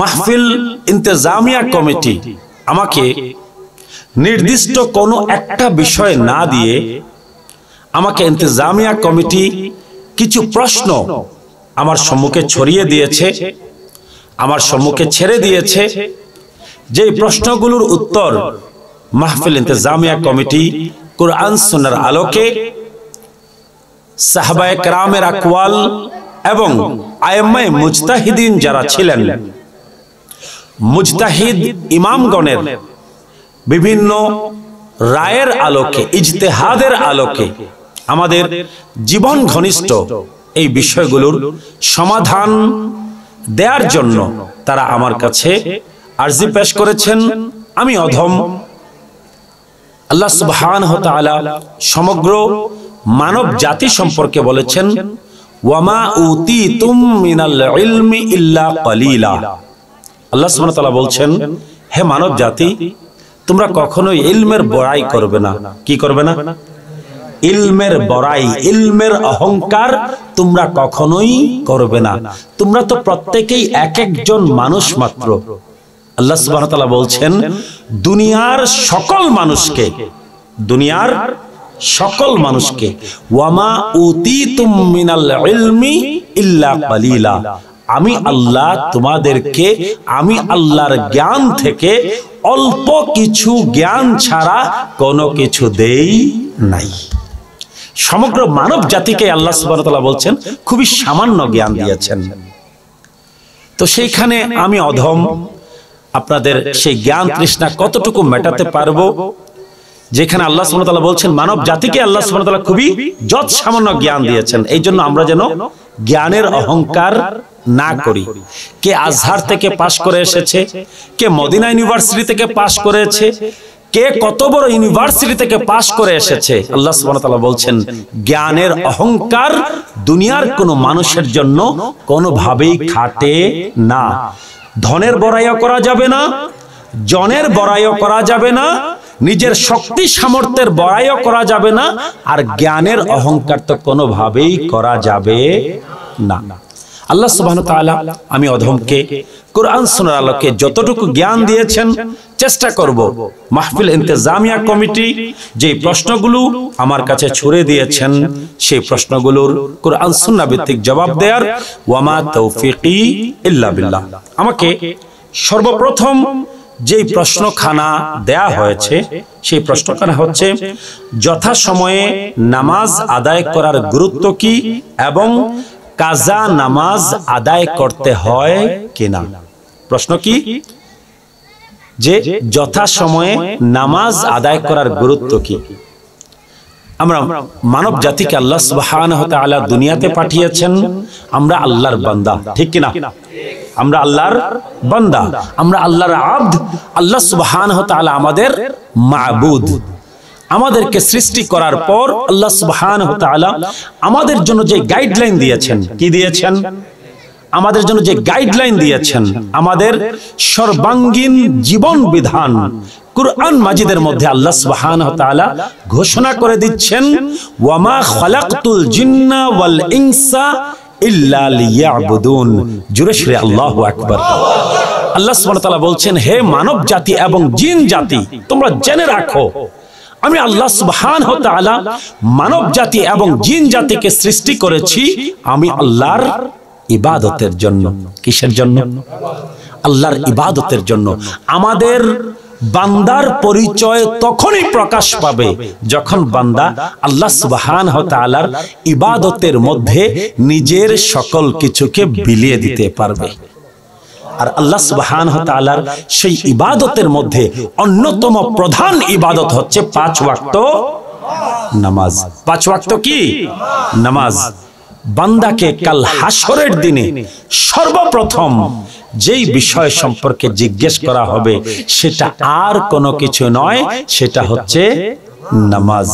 মাহফিল ইন্তেজামিয়া কমিটি আমাকে নির্দিষ্ট কোনো একটা বিষয় না দিয়ে আমাকে ইন্তেজামিয়া কমিটি কিছু প্রশ্ন আমার সম্মুখে ছড়িয়ে দিয়েছে আমার সম্মুখে ছেড়ে দিয়েছে যে প্রশ্নগুলোর উত্তর মাহফিল ইন্তেজামিয়া কমিটি কোরআন সোনার আলোকে সাহবায় রামের আকওয়াল এবং আয়ম্মায় মুজতাহিদিন যারা ছিলেন মুজতাহিদ ইমামগণের বিভিন্ন রায়ের আলোকে ইজতেহাদের আলোকে আমাদের জীবন ঘনিষ্ঠ এই বিষয়গুলোর সমাধান দেওয়ার জন্য তারা আমার কাছে আর্জি পেশ করেছেন আমি অধম আল্লাহ সুবহান সমগ্র মানব জাতি সম্পর্কে বলেছেন বলছেন হে মানব জাতি তোমরা কখনোই ইলমের বড়াই করবে না কি করবে না ইলমের বড়াই ইলমের অহংকার তোমরা কখনোই করবে না তোমরা তো প্রত্যেকেই এক একজন মানুষ মাত্র আল্লাহ বলছেন দুনিয়ার সকল মানুষকে দুনিয়ার সকল মানুষকে ওয়ামা উতিতুম মিনাল ইলমি ইল্লা কালিলা আমি আল্লাহ তোমাদেরকে আমি আল্লাহর জ্ঞান থেকে অল্প কিছু জ্ঞান ছাড়া কোনো কিছু দেই নাই সমগ্র মানব জাতিকে আল্লাহ সুবাহতাল্লাহ বলছেন খুবই সামান্য জ্ঞান দিয়েছেন তো সেইখানে আমি অধম আপনাদের সেই জ্ঞান তৃষ্ণা কতটুকু মেটাতে পারবো যেখানে আল্লাহ সুমতাল্লাহ বলছেন মানব জাতিকে আল্লাহ সুমতাল্লাহ খুবই যত সামান্য জ্ঞান দিয়েছেন এই জন্য আমরা যেন জ্ঞানের অহংকার না করি কে আজহার থেকে পাশ করে এসেছে কে মদিনা ইউনিভার্সিটি থেকে পাশ করেছে কে কত বড় ইউনিভার্সিটি থেকে পাশ করে এসেছে আল্লাহ সুবহানাহু বলছেন জ্ঞানের অহংকার দুনিয়ার কোনো মানুষের জন্য কোনোভাবেই খাটে না ধনের বড়াইও করা যাবে না জনের বড়াইও করা যাবে না নিজের শক্তি সামর্থ্যের বড়াইও করা যাবে না আর জ্ঞানের অহংকার তো কোনোভাবেই করা যাবে না আল্লাহ সুবাহ আমি অধমকে কোরআন সোনার আলোকে যতটুকু জ্ঞান দিয়েছেন চেষ্টা করব মাহফিল ইন্তেজামিয়া কমিটি যে প্রশ্নগুলো আমার কাছে ছুড়ে দিয়েছেন সেই প্রশ্নগুলোর কোরআন সুন্না ভিত্তিক জবাব দেয়ার ওয়ামা তৌফিকি ইল্লা বিল্লাহ আমাকে সর্বপ্রথম যেই প্রশ্নখানা দেয়া হয়েছে সেই প্রশ্নখানা হচ্ছে যথা সময়ে নামাজ আদায় করার গুরুত্ব কি এবং কাজা নামাজ আদায় করতে হয় কিনা প্রশ্ন কি যে যথা সময়ে নামাজ আদায় করার গুরুত্ব কি আমরা মানব জাতিকে আল্লাহ সুবাহ দুনিয়াতে পাঠিয়েছেন আমরা আল্লাহর বান্দা ঠিক কিনা আমরা আল্লাহর বান্দা আমরা আল্লাহর আব্দ আল্লাহ সুবহান তাআলা আমাদের মাবুদ আমাদেরকে সৃষ্টি করার পর আল্লাহ সুবহান তাআলা আমাদের জন্য যে গাইডলাইন দিয়েছেন কি দিয়েছেন আমাদের জন্য যে গাইডলাইন দিয়েছেন আমাদের সর্বাঙ্গীন জীবন বিধান কুরআন মাজিদের মধ্যে আল্লাহ সুবহান তাআলা ঘোষণা করে দিচ্ছেন ওয়ামা খালাকতুল জিন্না ওয়াল ইনসা আল্লাহ আকবর আল্লাহ সুবাহতালা বলছেন হে মানব জাতি এবং জিন জাতি তোমরা জেনে রাখো আমি আল্লাহ সুবহান হতালা মানব জাতি এবং জিন জাতিকে সৃষ্টি করেছি আমি আল্লাহর ইবাদতের জন্য কিসের জন্য আল্লাহর ইবাদতের জন্য আমাদের বান্দার পরিচয় তখনই প্রকাশ পাবে যখন বান্দা আল্লাহ সুবাহান হতালার ইবাদতের মধ্যে নিজের সকল কিছুকে বিলিয়ে দিতে পারবে আর আল্লাহ সুবাহান হতালার সেই ইবাদতের মধ্যে অন্যতম প্রধান ইবাদত হচ্ছে পাঁচ ওয়াক্ত নামাজ পাঁচ ওয়াক্ত কি নামাজ বান্দাকে কাল হাসরের দিনে সর্বপ্রথম যেই বিষয় সম্পর্কে জিজ্ঞেস করা হবে সেটা আর কোনো কিছু নয় সেটা হচ্ছে নামাজ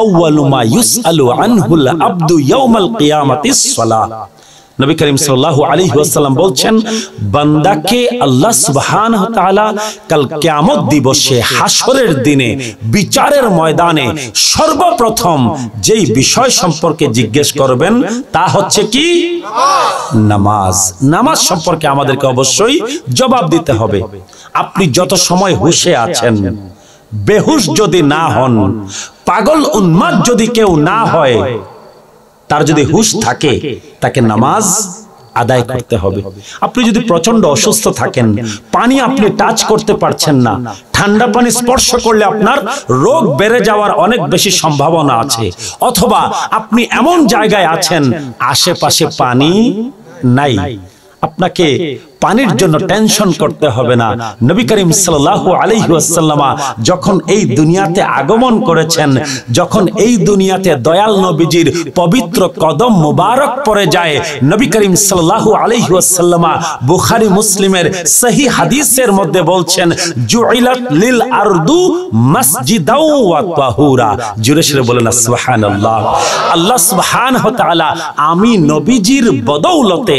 আউ্বালুমা ইউস আলু আনহুল আব্দু ইয়ৌমাল কিয়ামাতিস সালাহ নবী করিম সাল্লাহ আলী ওয়াসাল্লাম বলছেন বান্দাকে আল্লাহ সুবহান কাল কেয়ামত দিবসে হাসরের দিনে বিচারের ময়দানে সর্বপ্রথম যেই বিষয় সম্পর্কে জিজ্ঞেস করবেন তা হচ্ছে কি নামাজ নামাজ সম্পর্কে আমাদেরকে অবশ্যই জবাব দিতে হবে আপনি যত সময় হুশে আছেন বেহুশ যদি না হন পাগল উন্মাদ যদি কেউ না হয় তার যদি হুশ থাকে তাকে নামাজ আদায় করতে হবে আপনি যদি প্রচন্ড অসুস্থ থাকেন পানি আপনি টাচ করতে পারছেন না ঠান্ডা পানি স্পর্শ করলে আপনার রোগ বেড়ে যাওয়ার অনেক বেশি সম্ভাবনা আছে অথবা আপনি এমন জায়গায় আছেন আশেপাশে পানি নাই আপনাকে পানির জন্য টেনশন করতে হবে না নবী করিম সাল্লাহ আলহিউসাল্লামা যখন এই দুনিয়াতে আগমন করেছেন যখন এই দুনিয়াতে দয়াল নবীজির পবিত্র কদম মুবারক পরে যায় নবী করিম সাল্লাহ আলহিউসাল্লামা বুখারি মুসলিমের সহি হাদিসের মধ্যে বলছেন জুইলাত লিল আরদু মসজিদাও ওয়া তাহুরা জুরে বলেন সুবহানাল্লাহ আল্লাহ সুবহানাহু তাআলা আমি নবীজির বদৌলতে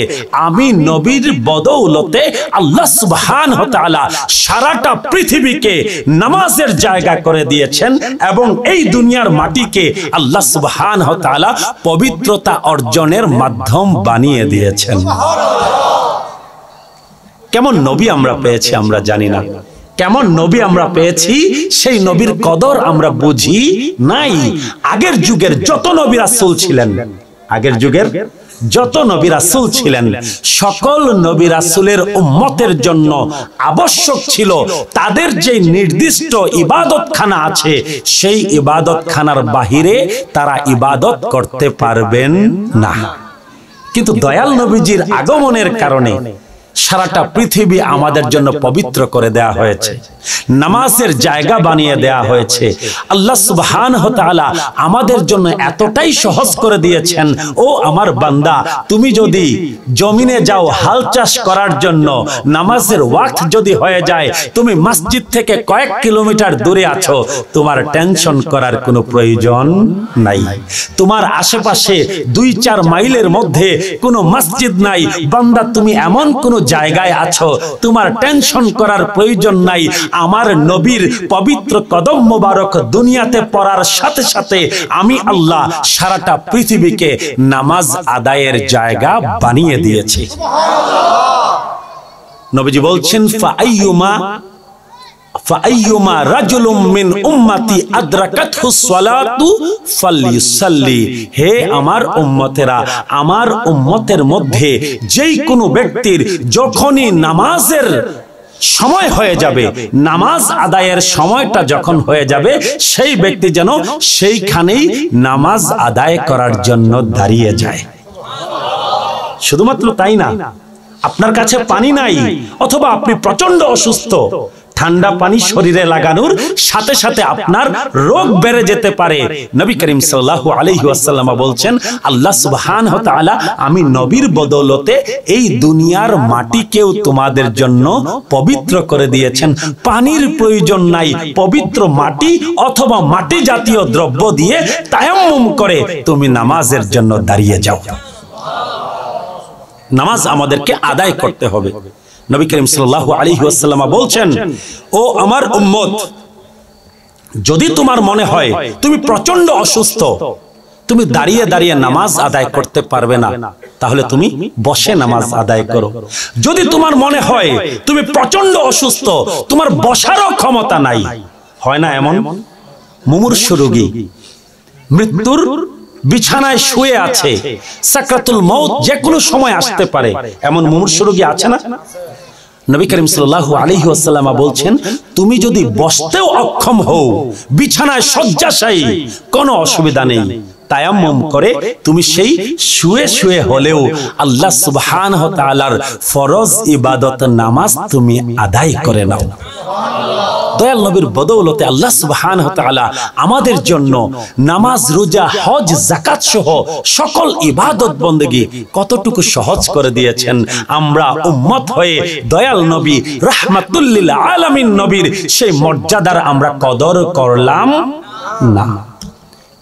আমি নবীর বদৌল বদৌলতে আল্লাহ সুবহান হতালা সারাটা পৃথিবীকে নামাজের জায়গা করে দিয়েছেন এবং এই দুনিয়ার মাটিকে আল্লাহ সুবহান হতালা পবিত্রতা অর্জনের মাধ্যম বানিয়ে দিয়েছেন কেমন নবী আমরা পেয়েছি আমরা জানি না কেমন নবী আমরা পেয়েছি সেই নবীর কদর আমরা বুঝি নাই আগের যুগের যত নবী রাসূল ছিলেন আগের যুগের যত নবী রাসুল ছিলেন সকল নবী রাসুলের উম্মতের জন্য আবশ্যক ছিল তাদের যে নির্দিষ্ট ইবাদতখানা আছে সেই ইবাদতখানার বাহিরে তারা ইবাদত করতে পারবেন না কিন্তু দয়াল নবীজির আগমনের কারণে সারাটা পৃথিবী আমাদের জন্য পবিত্র করে দেয়া হয়েছে নামাজের জায়গা বানিয়ে দেয়া হয়েছে আল্লাহ সুবহান হতালা আমাদের জন্য এতটাই সহজ করে দিয়েছেন ও আমার বান্দা তুমি যদি জমিনে যাও হাল চাষ করার জন্য নামাজের ওয়াক্ত যদি হয়ে যায় তুমি মসজিদ থেকে কয়েক কিলোমিটার দূরে আছো তোমার টেনশন করার কোনো প্রয়োজন নাই তোমার আশেপাশে দুই চার মাইলের মধ্যে কোনো মসজিদ নাই বান্দা তুমি এমন কোনো জায়গায় আছো তোমার টেনশন করার প্রয়োজন নাই আমার নবীর পবিত্র কদম মোবারক দুনিয়াতে পড়ার সাথে সাথে আমি আল্লাহ সারাটা পৃথিবীকে নামাজ আদায়ের জায়গা বানিয়ে দিয়েছি নবীজি বলছেন ফাইয়ুমা فأيما رجل من উম্মতি আদরাকাতহু সালাতু ফালইউসাল্লি হে আমার উম্মতেরা আমার উম্মতের মধ্যে যেই কোনো ব্যক্তির যখনই নামাজের সময় হয়ে যাবে নামাজ আদায়ের সময়টা যখন হয়ে যাবে সেই ব্যক্তি যেন সেইখানেই নামাজ আদায় করার জন্য দাঁড়িয়ে যায় শুধুমাত্র তাই না আপনার কাছে পানি নাই অথবা আপনি প্রচন্ড অসুস্থ ঠান্ডা পানি শরীরে লাগানোর সাথে সাথে আপনার রোগ বেড়ে যেতে পারে নবী করিম সাল্লাহ আলহি আসাল্লামা বলছেন আল্লাহ সুবহান হতালা আমি নবীর বদলতে এই দুনিয়ার মাটিকেও তোমাদের জন্য পবিত্র করে দিয়েছেন পানির প্রয়োজন নাই পবিত্র মাটি অথবা মাটি জাতীয় দ্রব্য দিয়ে তায়াম্মুম করে তুমি নামাজের জন্য দাঁড়িয়ে যাও নামাজ আমাদেরকে আদায় করতে হবে নবী করিম সাল্লাহ আলী ওয়াসাল্লামা বলছেন ও আমার উম্মত যদি তোমার মনে হয় তুমি প্রচন্ড অসুস্থ তুমি দাঁড়িয়ে দাঁড়িয়ে নামাজ আদায় করতে পারবে না তাহলে তুমি বসে নামাজ আদায় করো যদি তোমার মনে হয় তুমি প্রচন্ড অসুস্থ তোমার বসারও ক্ষমতা নাই হয় না এমন মুমূর্ষ রোগী মৃত্যুর বিছানায় শুয়ে আছে সাকাতুল মৌত যে কোনো সময় আসতে পারে এমন মুমূর্ষ রোগী আছে না নবী করিম সাল্লাল্লাহু আলাইহি ওয়াসাল্লামা বলছেন তুমি যদি বসতেও অক্ষম হও বিছানায় শয্যাশায়ী কোনো অসুবিধা নেই তায়াম্মম করে তুমি সেই শুয়ে শুয়ে হলেও আল্লাহ সুবহান তাআলার ফরজ ইবাদত নামাজ তুমি আদায় করে নাও বদৌলতে আল্লাহ সুবহান আমাদের জন্য নামাজ রোজা হজ সহ সকল ইবাদত কতটুকু সহজ করে দিয়েছেন আমরা উম্মত হয়ে দয়াল নবী লিল আলামিন নবীর সেই মর্যাদার আমরা কদর করলাম না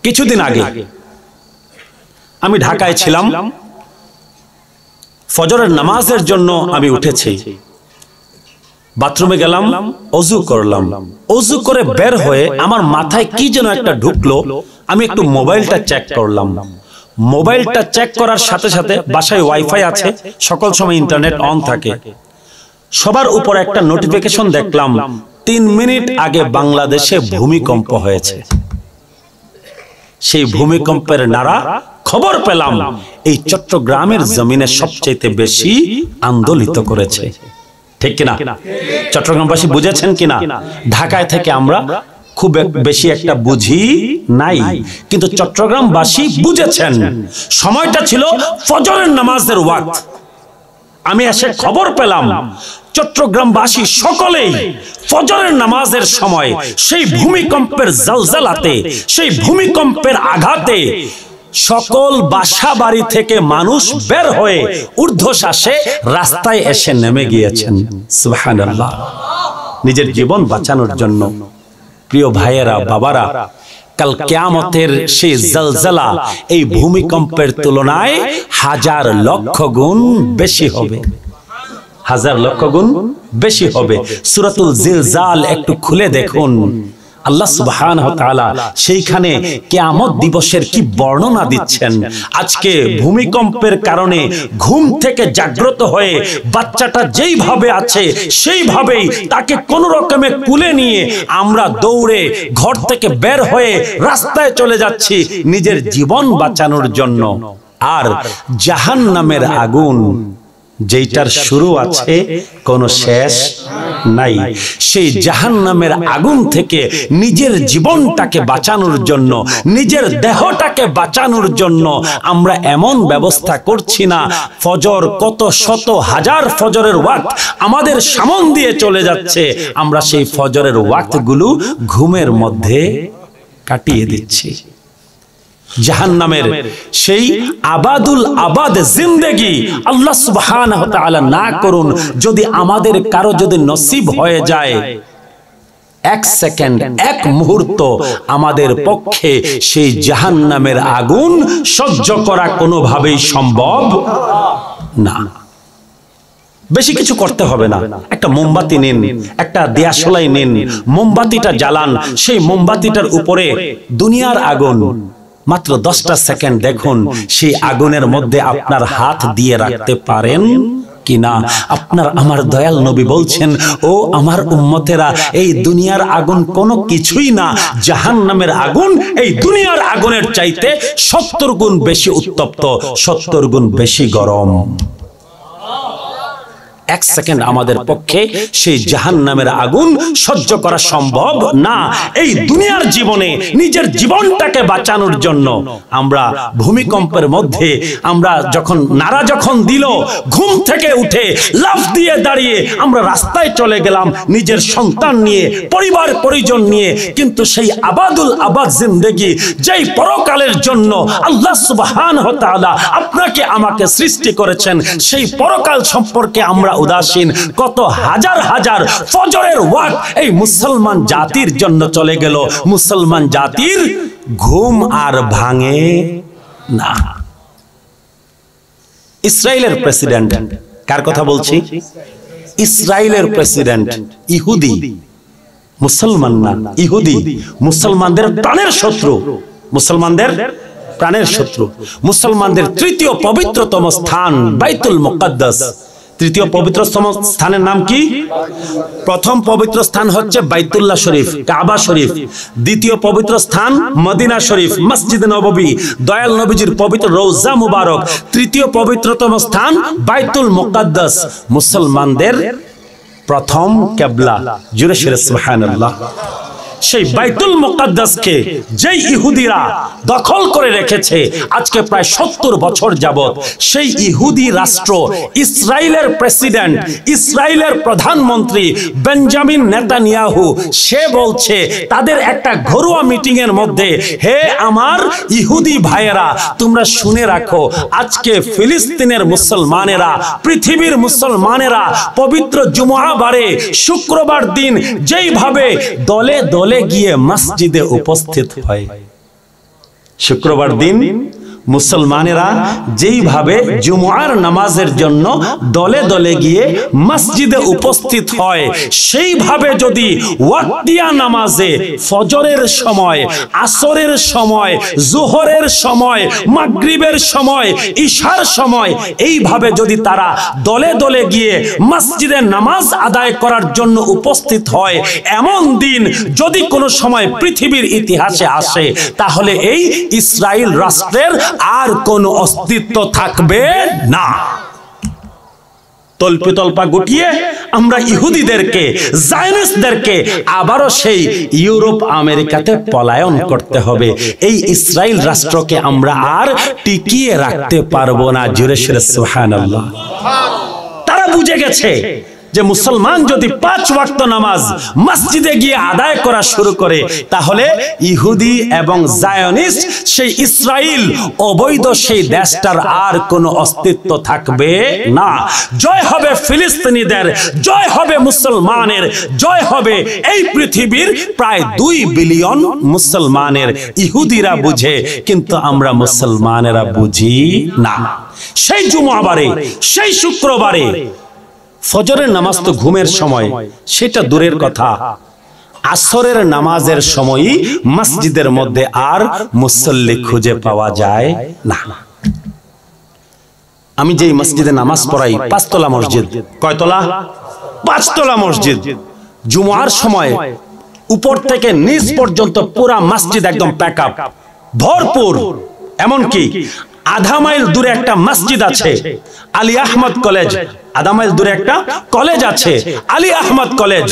কিছুদিন আগে আমি ঢাকায় ছিলাম ফজরের নামাজের জন্য আমি উঠেছি বাথরুমে গেলাম অজু করলাম অজু করে বের হয়ে আমার মাথায় কি যেন একটা ঢুকলো আমি একটু মোবাইলটা চেক করলাম মোবাইলটা চেক করার সাথে সাথে বাসায় ওয়াইফাই আছে সকল সময় ইন্টারনেট অন থাকে সবার উপর একটা নোটিফিকেশন দেখলাম তিন মিনিট আগে বাংলাদেশে ভূমিকম্প হয়েছে সেই ভূমিকম্পের নাড়া খবর পেলাম এই চট্টগ্রামের জমিনে সবচেয়ে বেশি আন্দোলিত করেছে ঠিক কিনা চট্টগ্রামবাসী বুঝেছেন কিনা ঢাকায় থেকে আমরা খুব বেশি একটা বুঝি নাই কিন্তু চট্টগ্রামবাসী বুঝেছেন সময়টা ছিল ফজরের নামাজের ওয়াক্ত আমি এসে খবর পেলাম চট্টগ্রামবাসী সকলেই ফজরের নামাজের সময় সেই ভূমিকম্পের জলজালাতে সেই ভূমিকম্পের আঘাতে সকল বাসা বাড়ি থেকে মানুষ বের হয়ে ঊর্ধ্বশ্বাসে রাস্তায় এসে নেমে গিয়েছেন সুবহানাল্লাহ নিজের জীবন বাঁচানোর জন্য প্রিয় ভাইয়েরা বাবারা কাল ক্যামতের সেই জলজলা এই ভূমিকম্পের তুলনায় হাজার লক্ষ গুণ বেশি হবে হাজার লক্ষ গুণ বেশি হবে সুরাতুল জিলজাল একটু খুলে দেখুন আল্লাহ সুবহান সেইখানে কেয়ামত দিবসের কি বর্ণনা দিচ্ছেন আজকে ভূমিকম্পের কারণে ঘুম থেকে জাগ্রত হয়ে বাচ্চাটা যেইভাবে আছে সেইভাবেই তাকে কোন রকমে কুলে নিয়ে আমরা দৌড়ে ঘর থেকে বের হয়ে রাস্তায় চলে যাচ্ছি নিজের জীবন বাঁচানোর জন্য আর জাহান নামের আগুন যেইটার শুরু আছে কোনো শেষ নাই সেই জাহান নামের আগুন থেকে নিজের জীবনটাকে বাঁচানোর জন্য নিজের দেহটাকে বাঁচানোর জন্য আমরা এমন ব্যবস্থা করছি না ফজর কত শত হাজার ফজরের ওয়াক্ত আমাদের সামন দিয়ে চলে যাচ্ছে আমরা সেই ফজরের ওয়াক্তগুলো ঘুমের মধ্যে কাটিয়ে দিচ্ছি জাহান নামের সেই আবাদুল আবাদ জিন্দেগি আল্লাহ সুবহান না করুন যদি আমাদের কারো যদি নসিব হয়ে যায় এক সেকেন্ড এক মুহূর্ত আমাদের পক্ষে সেই জাহান নামের আগুন সহ্য করা কোনোভাবেই সম্ভব না বেশি কিছু করতে হবে না একটা মোমবাতি নিন একটা দেয়াশলাই নিন মোমবাতিটা জ্বালান সেই মোমবাতিটার উপরে দুনিয়ার আগুন মাত্র দশটা সেকেন্ড দেখুন সেই আগুনের মধ্যে আপনার হাত দিয়ে রাখতে পারেন কিনা আপনার আমার দয়াল নবী বলছেন ও আমার উম্মতেরা এই দুনিয়ার আগুন কোনো কিছুই না জাহান নামের আগুন এই দুনিয়ার আগুনের চাইতে সত্তর গুণ বেশি উত্তপ্ত সত্তর গুণ বেশি গরম এক সেকেন্ড আমাদের পক্ষে সেই জাহান নামের আগুন সহ্য করা সম্ভব না এই দুনিয়ার জীবনে নিজের জীবনটাকে বাঁচানোর জন্য আমরা ভূমিকম্পের মধ্যে আমরা যখন নারা যখন দিল ঘুম থেকে উঠে লাফ দিয়ে দাঁড়িয়ে আমরা রাস্তায় চলে গেলাম নিজের সন্তান নিয়ে পরিবার পরিজন নিয়ে কিন্তু সেই আবাদুল আবাদ জিন্দেগি যেই পরকালের জন্য আল্লাহ সুবাহান হতালা আপনাকে আমাকে সৃষ্টি করেছেন সেই পরকাল সম্পর্কে আমরা উদাসীন কত হাজার হাজার ফজরের ওয়াক এই মুসলমান জাতির জন্য চলে গেল মুসলমান জাতির ঘুম আর ভাঙে না ইসরায়েলের প্রেসিডেন্ট কার কথা বলছি ইসরায়েলের প্রেসিডেন্ট ইহুদি মুসলমান না ইহুদি মুসলমানদের প্রাণের শত্রু মুসলমানদের প্রাণের শত্রু মুসলমানদের তৃতীয় পবিত্রতম স্থান বাইতুল মুকদ্দাস তৃতীয় পবিত্র স্থানের নাম কি প্রথম পবিত্র স্থান হচ্ছে বাইতুল্লাহ শরীফ কাবা শরীফ দ্বিতীয় পবিত্র স্থান মদিনা শরীফ মসজিদ নববী দয়াল নবীজির পবিত্র রৌজা মুবারক তৃতীয় পবিত্রতম স্থান বাইতুল মুকাদ্দাস মুসলমানদের প্রথম কেবলা জুরেশ্বর সুহান সেই বাইতুল মোকাদ্দাসকে যেই ইহুদিরা দখল করে রেখেছে আজকে প্রায় সত্তর বছর যাবৎ সেই ইহুদি রাষ্ট্র ইসরায়েলের প্রেসিডেন্ট ইসরায়েলের প্রধানমন্ত্রী বেঞ্জামিন নেতানিয়াহু সে বলছে তাদের একটা ঘরোয়া মিটিংয়ের মধ্যে হে আমার ইহুদি ভাইয়েরা তোমরা শুনে রাখো আজকে ফিলিস্তিনের মুসলমানেরা পৃথিবীর মুসলমানেরা পবিত্র জুমহাবারে শুক্রবার দিন যেইভাবে দলে দলে চলে গিয়ে মসজিদে উপস্থিত হয় শুক্রবার দিন মুসলমানেরা যেইভাবে জুমুয়ার নামাজের জন্য দলে দলে গিয়ে মসজিদে উপস্থিত হয় সেইভাবে যদি ওয়াক্তিয়া নামাজে ফজরের সময় আসরের সময় জোহরের সময় মাগরীবের সময় ঈশার সময় এইভাবে যদি তারা দলে দলে গিয়ে মসজিদে নামাজ আদায় করার জন্য উপস্থিত হয় এমন দিন যদি কোনো সময় পৃথিবীর ইতিহাসে আসে তাহলে এই ইসরায়েল রাষ্ট্রের আর কোন অস্তিত্ব থাকবে না তল্পে তল্পা গুটিয়ে আমরা ইহুদিদেরকে জায়নেসদেরকে আবারও সেই ইউরোপ আমেরিকাতে পলায়ন করতে হবে এই ইসরায়েল রাষ্ট্রকে আমরা আর টিকিয়ে রাখতে পারবো না জুরেশ্বর সুহান তারা বুঝে গেছে যে মুসলমান যদি পাঁচ ওয়াক্ত নামাজ মসজিদে গিয়ে আদায় করা শুরু করে তাহলে ইহুদি এবং জায়নিস্ট সেই ইসরায়েল অবৈধ সেই দেশটার আর কোনো অস্তিত্ব থাকবে না জয় হবে ফিলিস্তিনিদের জয় হবে মুসলমানের জয় হবে এই পৃথিবীর প্রায় দুই বিলিয়ন মুসলমানের ইহুদিরা বুঝে কিন্তু আমরা মুসলমানেরা বুঝি না সেই জুমাবারে সেই শুক্রবারে ফজরের নামাজ তো ঘুমের সময় সেটা দূরের কথা আসরের নামাজের সময় মসজিদের মধ্যে আর মুসল্লি খুঁজে পাওয়া যায় না আমি যে মসজিদে নামাজ পড়াই পাঁচতলা মসজিদ কয়তলা পাঁচতলা মসজিদ জুমার সময় উপর থেকে নিচ পর্যন্ত পুরা মসজিদ একদম প্যাক আপ ভরপুর এমনকি আধা মাইল দূরে একটা মসজিদ আছে আলী আহমদ কলেজ আধা মাইল দূরে একটা কলেজ আছে আলী আহমদ কলেজ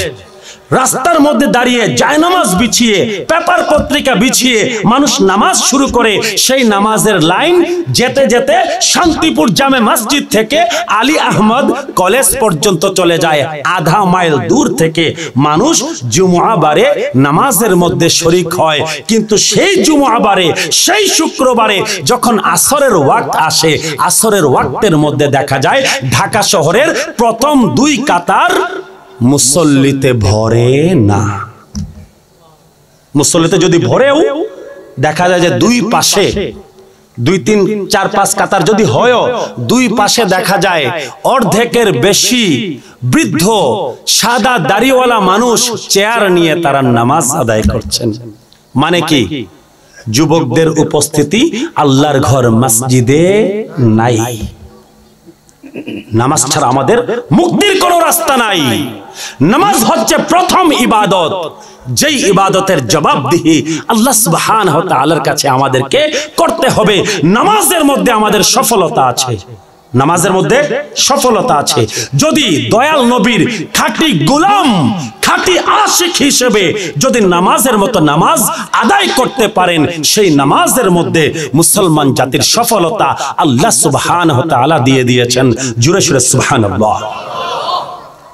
রাস্তার মধ্যে দাঁড়িয়ে জায়নামাজ বিছিয়ে পেপার পত্রিকা বিছিয়ে মানুষ নামাজ শুরু করে সেই নামাজের লাইন যেতে যেতে শান্তিপুর জামে মসজিদ থেকে আলী আহমদ কলেজ পর্যন্ত চলে যায় আধা মাইল দূর থেকে মানুষ জুমুয়াবারে নামাজের মধ্যে শরিক হয় কিন্তু সেই জুমুয়াবারে সেই শুক্রবারে যখন আসরের ওয়াক্ত আসে আসরের ওয়াক্তের মধ্যে দেখা যায় ঢাকা শহরের প্রথম দুই কাতার মুসল্লিতে ভরে না মুসল্লিতে যদি ভরেও দেখা যায় যে দুই পাশে দুই তিন চার পাঁচ কাতার যদি হয় দুই পাশে দেখা যায় অর্ধেকের বেশি বৃদ্ধ সাদা দাড়িওয়ালা মানুষ চেয়ার নিয়ে তারা নামাজ আদায় করছেন মানে কি যুবকদের উপস্থিতি আল্লাহর ঘর মসজিদে নাই নামাজ ছাড়া আমাদের মুক্তির কোনো রাস্তা নাই নামাজ হচ্ছে প্রথম ইবাদত যেই ইবাদতের জবাবদিহি আল্লাহ সুবহান আল্লাহর কাছে আমাদেরকে করতে হবে নামাজের মধ্যে আমাদের সফলতা আছে নামাজের মধ্যে সফলতা আছে যদি দয়াল নবীর খাঁটি গোলাম খাঁটি আশিক হিসেবে যদি নামাজের মতো নামাজ আদায় করতে পারেন সেই নামাজের মধ্যে মুসলমান জাতির সফলতা আল্লাহ সুবহান হতে আলা দিয়ে দিয়েছেন জুরে সুরে সুবহান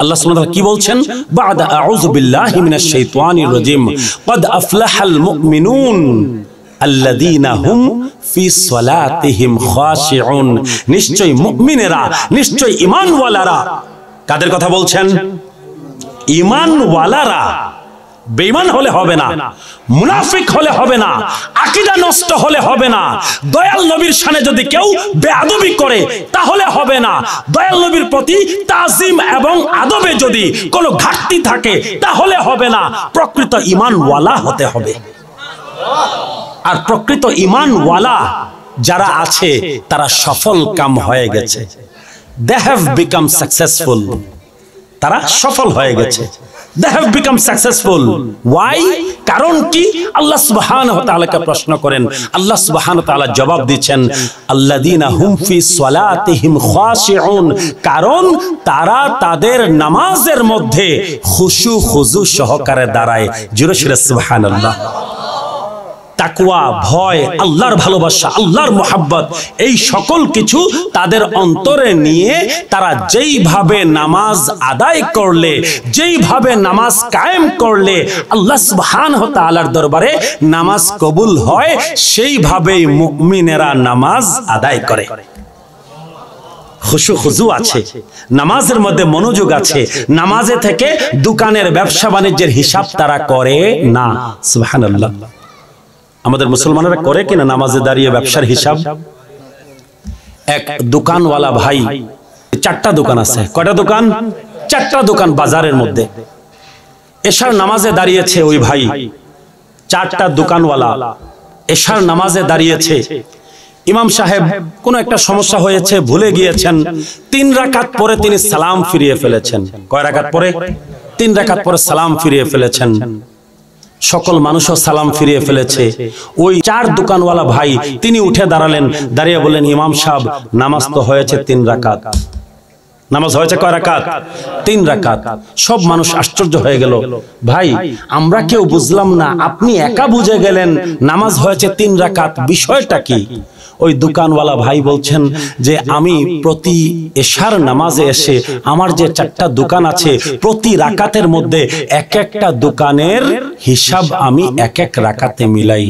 আল্লাহ সুবহানাহু কি বলছেন বাদা আউযু বিল্লাহি মিনাশ শাইতানির রাজিম ক্বাদ আফলাহাল মুমিনুন আল্লাযীনা হুম ফি সলাতিহিম খাশিউন নিশ্চয় মুমিনেরা নিশ্চয় ঈমানওয়ালারা কাদের কথা বলছেন ঈমানওয়ালারা বেইমান হলে হবে না মুনাফিক হলে হবে না আকিদা নষ্ট হলে হবে না দয়াল নবীর সানে যদি কেউ বেআদবি করে তাহলে হবে না দয়াল নবীর প্রতি তাজিম এবং আদবে যদি কোনো ঘাটতি থাকে তাহলে হবে না প্রকৃত ইমানওয়ালা হতে হবে আর প্রকৃত ইমানওয়ালা যারা আছে তারা সফল কাম হয়ে গেছে দে হ্যাভ বিকাম সাকসেসফুল তারা সফল হয়ে গেছে দে হ্যাভ কারণ প্রশ্ন করেন আল্লাহ সুবহান তাআলা জবাব দিচ্ছেন আল্লাযীনা হুম ফি সালাতিহিম খাশিউন কারণ তারা তাদের নামাজের মধ্যে খুশু খুজু সহকারে দাঁড়ায় জুরে সুবহানাল্লাহ তাকুয়া ভয় আল্লাহর ভালোবাসা আল্লাহর মোহাব্বত এই সকল কিছু তাদের অন্তরে নিয়ে তারা যেইভাবে নামাজ আদায় করলে যেইভাবে নামাজ কায়েম করলে আল্লাহ সুবহান তাআলার দরবারে নামাজ কবুল হয় সেইভাবেই মুমিনেরা নামাজ আদায় করে খুশু খুজু আছে নামাজের মধ্যে মনোযোগ আছে নামাজে থেকে দোকানের ব্যবসা বাণিজ্যের হিসাব তারা করে না সুবহানাল্লাহ আমাদের মুসলমানেরা করে কিনা নামাজে দাঁড়িয়ে ব্যবসার হিসাব এক দোকানওয়ালা ভাই চারটা দোকান আছে কয়টা দোকান চারটা দোকান বাজারের মধ্যে এশার নামাজে দাঁড়িয়েছে ওই ভাই চারটা দোকানওয়ালা এশার নামাজে দাঁড়িয়েছে ইমাম সাহেব কোন একটা সমস্যা হয়েছে ভুলে গিয়েছেন তিন রাকাত পরে তিনি সালাম ফিরিয়ে ফেলেছেন কয় রাকাত পরে তিন রাকাত পরে সালাম ফিরিয়ে ফেলেছেন সকল মানুষও সালাম ফিরিয়ে ফেলেছে ওই চার দোকানওয়ালা ভাই তিনি উঠে দাঁড়ালেন দাঁড়িয়ে বলেন ইমাম সাহেব নামাজ তো হয়েছে তিন রাকাত নামাজ হয়েছে কয় রাকাত তিন রাকাত সব মানুষ আশ্চর্য হয়ে গেল ভাই আমরা কেউ বুঝলাম না আপনি একা বুঝে গেলেন নামাজ হয়েছে তিন রাকাত বিষয়টা কি ওই দোকানওয়ালা ভাই বলছেন যে আমি প্রতি এশার নামাজে এসে আমার যে চারটা দোকান আছে প্রতি রাকাতের মধ্যে এক একটা দোকানের হিসাব আমি এক এক রাকাতে মিলাই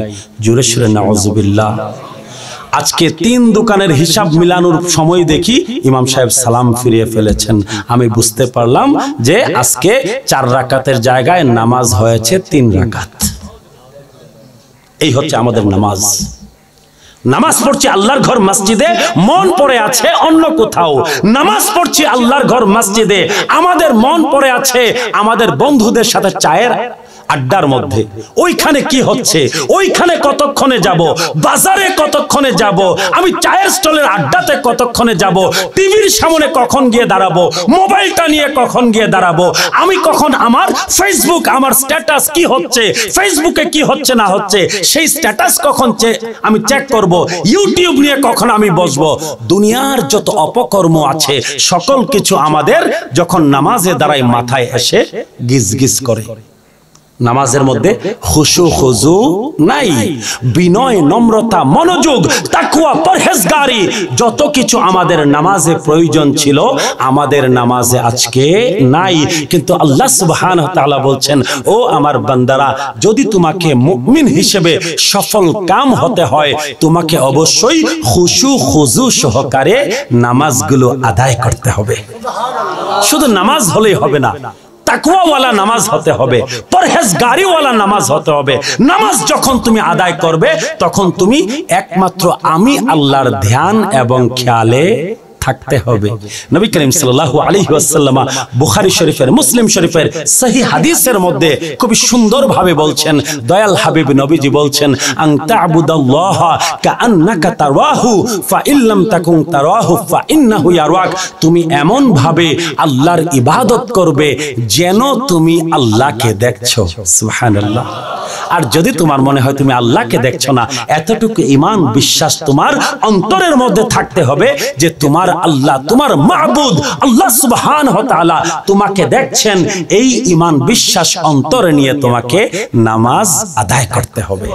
জোরে নওয়াজবিল্লা আজকে তিন দোকানের হিসাব মিলানোর সময় দেখি ইমাম সাহেব সালাম ফিরিয়ে ফেলেছেন আমি বুঝতে পারলাম যে আজকে চার রাকাতের জায়গায় নামাজ হয়েছে তিন রাকাত এই হচ্ছে আমাদের নামাজ নামাজ পড়ছি আল্লাহর ঘর মসজিদে মন পড়ে আছে অন্য কোথাও নামাজ পড়ছি আল্লাহর ঘর মসজিদে আমাদের মন পড়ে আছে আমাদের বন্ধুদের সাথে চায়ের আড্ডার মধ্যে ওইখানে কি হচ্ছে ওইখানে কতক্ষণে যাব বাজারে কতক্ষণে যাব আমি চায়ের স্টলের আড্ডাতে কতক্ষণে যাব টিভির সামনে কখন গিয়ে দাঁড়াবো মোবাইলটা নিয়ে কখন গিয়ে দাঁড়াবো আমি কখন আমার ফেসবুক আমার স্ট্যাটাস কি হচ্ছে ফেসবুকে কি হচ্ছে না হচ্ছে সেই স্ট্যাটাস কখন আমি চেক করব ইউটিউব নিয়ে কখন আমি বসবো দুনিয়ার যত অপকর্ম আছে সকল কিছু আমাদের যখন নামাজে দাঁড়ায় মাথায় এসে গিজগিজ করে নামাজের মধ্যে খুশু খুজু নাই বিনয় নম্রতা মনোযোগ তাকুয়া পরহেজগারি যত কিছু আমাদের নামাজে প্রয়োজন ছিল আমাদের নামাজে আজকে নাই কিন্তু আল্লাহ সুবহান তাআলা বলছেন ও আমার বান্দারা যদি তোমাকে মুমিন হিসেবে সফল কাম হতে হয় তোমাকে অবশ্যই খুশু খুজু সহকারে নামাজগুলো আদায় করতে হবে শুধু নামাজ হলেই হবে না তাকুয়াওয়ালা নামাজ হতে হবে পরহেজ পরহেজগারিওয়ালা নামাজ হতে হবে নামাজ যখন তুমি আদায় করবে তখন তুমি একমাত্র আমি আল্লাহর ধ্যান এবং খেয়ালে থাকতে হবে নবী করিম সাল্লাল্লাহু আলী আসাল্লামা বুখারি শরীফের মুসলিম শরীফের সহি হাদিসের মধ্যে খুবই সুন্দরভাবে বলছেন দয়াল হাবিব নবীজি বলছেন তুমি এমন ভাবে আল্লাহর ইবাদত করবে যেন তুমি আল্লাহকে দেখছো সুহান আল্লাহ আর যদি তোমার মনে হয় তুমি আল্লাহকে দেখছ না এতটুকু ইমান বিশ্বাস তোমার অন্তরের মধ্যে থাকতে হবে যে তোমার আল্লাহ তোমার মাহবুদ আল্লাহ সুবহান হতালা তোমাকে দেখছেন এই ইমান বিশ্বাস অন্তরে নিয়ে তোমাকে নামাজ আদায় করতে হবে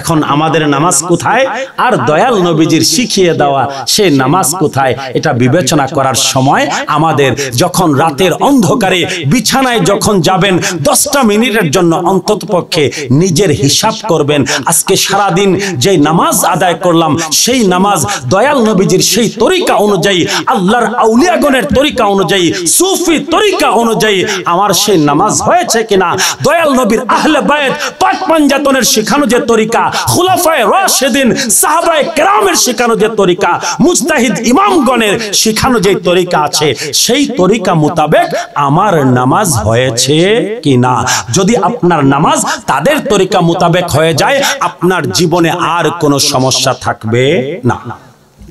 এখন আমাদের নামাজ কোথায় আর দয়াল নবীজির শিখিয়ে দেওয়া সে নামাজ কোথায় এটা বিবেচনা করার সময় আমাদের যখন রাতের অন্ধকারে বিছানায় যখন যাবেন দশটা মিনিটের জন্য অন্তত পক্ষে নিজের হিসাব করবেন আজকে সারা দিন যে নামাজ আদায় করলাম সেই নামাজ দয়াল নবীজির সেই তরিকা অনুযায়ী আল্লাহর আউলিয়াগণের তরিকা অনুযায়ী সুফি তরিকা অনুযায়ী আমার সেই নামাজ হয়েছে কিনা দয়াল নবীর আহলে বায়ত পাক পাঞ্জাতনের শিখানো যে তরিকা তরিকা খুলাফায় রশেদিন সাহাবায়ে কেরামের শেখানো যে তরিকা মুজতাহিদ ইমামগণের শেখানো যে তরিকা আছে সেই তরিকা মোতাবেক আমার নামাজ হয়েছে কি না যদি আপনার নামাজ তাদের তরিকা মোতাবেক হয়ে যায় আপনার জীবনে আর কোনো সমস্যা থাকবে না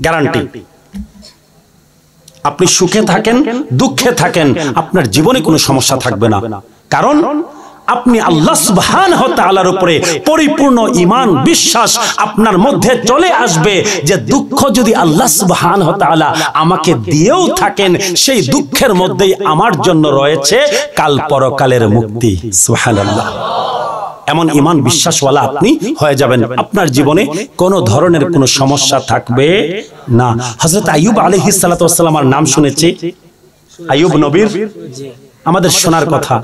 গ্যারান্টি আপনি সুখে থাকেন দুঃখে থাকেন আপনার জীবনে কোনো সমস্যা থাকবে না কারণ আপনি আল্লাহ সুবহান হতালার উপরে পরিপূর্ণ ইমান বিশ্বাস আপনার মধ্যে চলে আসবে যে দুঃখ যদি আল্লাহ সুবহান হতালা আমাকে দিয়েও থাকেন সেই দুঃখের মধ্যেই আমার জন্য রয়েছে কাল পরকালের মুক্তি সুহান আল্লাহ এমন ইমান বিশ্বাসওয়ালা আপনি হয়ে যাবেন আপনার জীবনে কোনো ধরনের কোনো সমস্যা থাকবে না হজরত আয়ুব আলহি সালাতাম নাম শুনেছি আয়ুব নবীর আমাদের শোনার কথা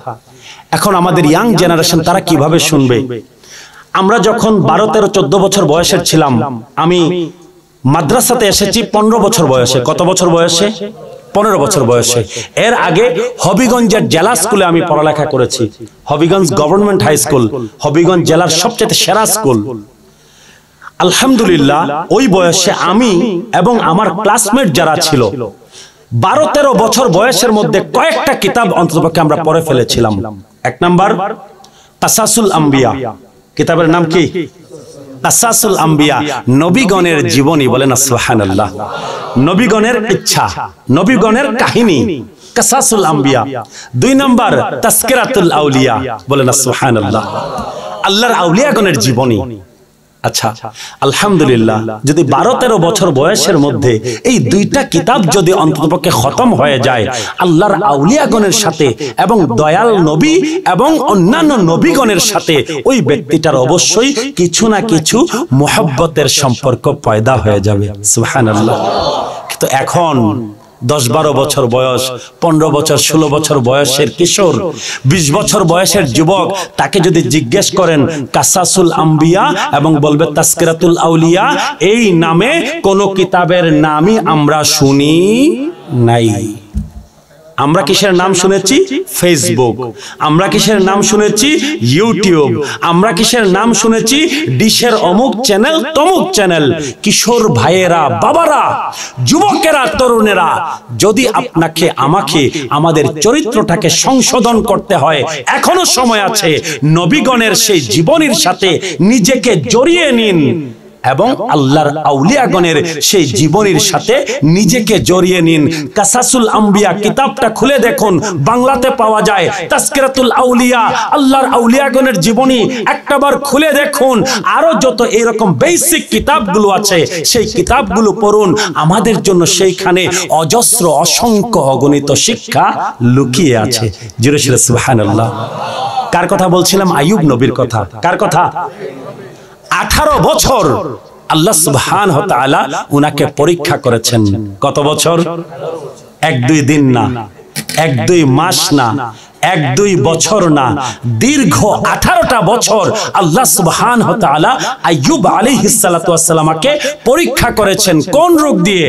এখন আমাদের ইয়াং জেনারেশন তারা কিভাবে শুনবে আমরা যখন বারো তেরো চোদ্দ বছর বয়সের ছিলাম আমি মাদ্রাসাতে এসেছি পনেরো বছর বয়সে কত বছর বয়সে পনেরো বছর বয়সে এর আগে হবিগঞ্জের জেলা স্কুলে আমি পড়ালেখা করেছি Habiganj government high school Habiganj জেলার সবচেয়ে সেরা স্কুল আলহামদুলিল্লাহ ওই বয়সে আমি এবং আমার ক্লাসমেট যারা ছিল বারো তেরো বছর বয়সের মধ্যে কয়েকটা কিতাব অন্ততপক্ষে আমরা পড়ে ফেলেছিলাম এক নাম্বার কাসাসুল আম্বিয়া কিতাবের নাম কি কাসাসুল আম্বিয়া নবীগণের জীবনী বলেন আসবাহান আল্লাহ নবীগণের ইচ্ছা নবীগণের কাহিনী কাসাসুল আম্বিয়া দুই নাম্বার তাস্কেরাতুল আউলিয়া বলেন আসবাহান আল্লাহ আল্লাহর আউলিয়াগণের জীবনী আচ্ছা, আচ্ছা আলহামদুলিল্লাহ যদি বারো তেরো বছর বয়সের মধ্যে এই দুইটা কিতাব যদি অন্ততপক্ষে খতম হয়ে যায় আল্লাহর আউলিয়াগণের সাথে এবং দয়াল নবী এবং অন্যান্য নবীগণের সাথে ওই ব্যক্তিটার অবশ্যই কিছু না কিছু মোহব্বতের সম্পর্ক পয়দা হয়ে যাবে সুহান আল্লাহ কিন্তু এখন দশ বারো বছর বয়স পনেরো বছর ষোলো বছর বয়সের কিশোর ২০ বছর বয়সের যুবক তাকে যদি জিজ্ঞেস করেন কাসাসুল আম্বিয়া এবং বলবে তাস্কিরাতুল আউলিয়া এই নামে কোন কিতাবের নামই আমরা শুনি নাই আমরা কিসের নাম শুনেছি ফেসবুক আমরা কিসের নাম শুনেছি ইউটিউব আমরা কিসের নাম শুনেছি ডিশের অমুক চ্যানেল তমুক চ্যানেল কিশোর ভাইয়েরা বাবারা যুবকেরা তরুণেরা যদি আপনাকে আমাকে আমাদের চরিত্রটাকে সংশোধন করতে হয় এখনো সময় আছে নবীগণের সেই জীবনীর সাথে নিজেকে জড়িয়ে নিন এবং আল্লাহর আউলিয়াগণের সেই জীবনীর সাথে নিজেকে জড়িয়ে নিন কাসাসুল আম্বিয়া কিতাবটা খুলে দেখুন বাংলাতে পাওয়া যায় তাস্কিরাতুল আউলিয়া আল্লাহর আউলিয়াগণের জীবনী একটাবার খুলে দেখুন আরো যত এরকম বেসিক কিতাবগুলো আছে সেই কিতাবগুলো পড়ুন আমাদের জন্য সেইখানে অজস্র অসংখ্য অগণিত শিক্ষা লুকিয়ে আছে জিরসিল সুবহানাল্লাহ কার কথা বলছিলাম আইয়ুব নবীর কথা কার কথা আঠারো বছর আল্লাহ সুবহান হতালা উনাকে পরীক্ষা করেছেন কত বছর এক দুই দিন না এক দুই মাস না এক দুই বছর না দীর্ঘ আঠারোটা বছর আল্লাহ সুবহান হতালা আয়ুব আলী হিসালাতামাকে পরীক্ষা করেছেন কোন রোগ দিয়ে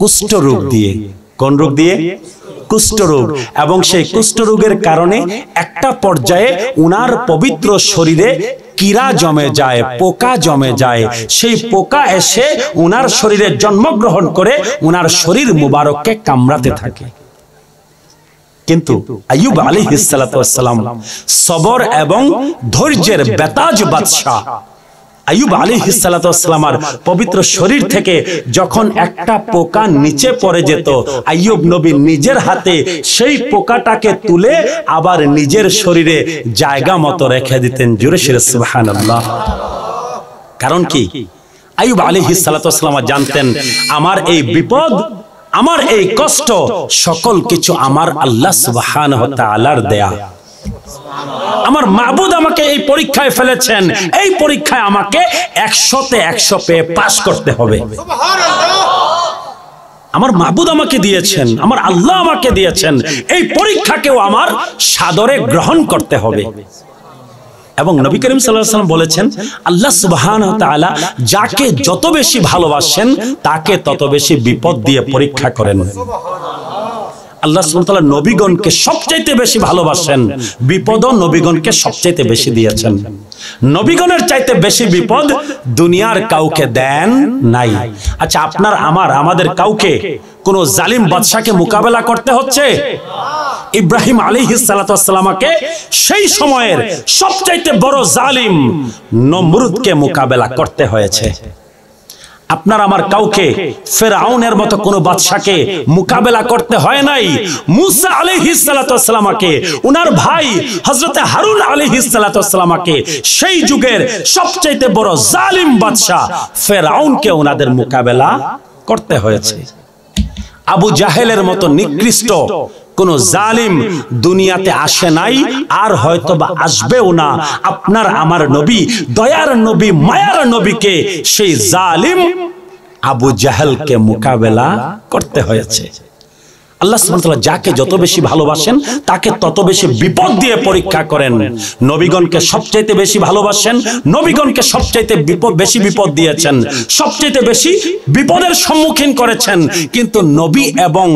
কুষ্ঠ রোগ দিয়ে কোন রোগ দিয়ে কুষ্ঠরোগ এবং সেই কুষ্ঠরোগের কারণে একটা পর্যায়ে উনার পবিত্র শরীরে কিরা জমে যায় পোকা জমে যায় সেই পোকা এসে উনার শরীরে জন্মগ্রহণ করে ওনার শরীর মুবারককে কামড়াতে থাকে কিন্তু আয়ুব আলী হিসালাম সবর এবং ধৈর্যের বেতাজ বাদশাহ আয়ুব আলী হিসালাতামার পবিত্র শরীর থেকে যখন একটা পোকা নিচে পড়ে যেত আয়ুব নবী নিজের হাতে সেই পোকাটাকে তুলে আবার নিজের শরীরে জায়গা মতো রেখে দিতেন জুরে সিরসবাহান কারণ কি আয়ুব আলী হিসালাতামা জানতেন আমার এই বিপদ আমার এই কষ্ট সকল কিছু আমার আল্লাহ সুবাহান হতালার দেয়া আমার মাবুদ আমাকে এই পরীক্ষায় ফেলেছেন এই পরীক্ষায় আমাকে একশোতে একশো পেয়ে পাশ করতে হবে আমার মাবুদ আমাকে দিয়েছেন আমার আল্লাহ আমাকে দিয়েছেন এই পরীক্ষাকেও আমার সাদরে গ্রহণ করতে হবে এবং নবী করিম সাল্লাম বলেছেন আল্লাহ সুবাহান তালা যাকে যত বেশি ভালোবাসেন তাকে তত বেশি বিপদ দিয়ে পরীক্ষা করেন আল্লাহ সুলতালা নবীগণকে সবচাইতে বেশি ভালোবাসেন বিপদও নবীগণকে সবচাইতে বেশি দিয়েছেন নবীগণের চাইতে বেশি বিপদ দুনিয়ার কাউকে দেন নাই আচ্ছা আপনার আমার আমাদের কাউকে কোন জালিম বাদশাকে মোকাবেলা করতে হচ্ছে ইব্রাহিম আলী হিসালাতামাকে সেই সময়ের সবচাইতে বড় জালিম নমরুদকে মোকাবেলা করতে হয়েছে আপনার আমার কাউকে ফেরাউনের মতো কোন বাদশাকে মোকাবেলা করতে হয় নাই মুসা আলিহিসালাতামাকে উনার ভাই হজরতে হারুন আলিহিসালাতামাকে সেই যুগের সবচাইতে বড় জালিম বাদশাহ ফেরাউনকে ওনাদের মোকাবেলা করতে হয়েছে আবু জাহেলের মতো নিকৃষ্ট কোনো জালিম দুনিয়াতে আসে নাই আর হয়তো বা আসবেও না আপনার আমার নবী দয়ার নবী মায়ার নবীকে সেই জালিম আবু জাহেলকে মোকাবেলা করতে হয়েছে আল্লাহ সুবহানাহু যাকে যত বেশি ভালোবাসেন তাকে তত বেশি বিপদ দিয়ে পরীক্ষা করেন নবীগণকে সবচাইতে বেশি ভালোবাসেন নবীগণকে সবচাইতে বিপদ বেশি বিপদ দিয়েছেন সবচাইতে বেশি বিপদের সম্মুখীন করেছেন কিন্তু নবী এবং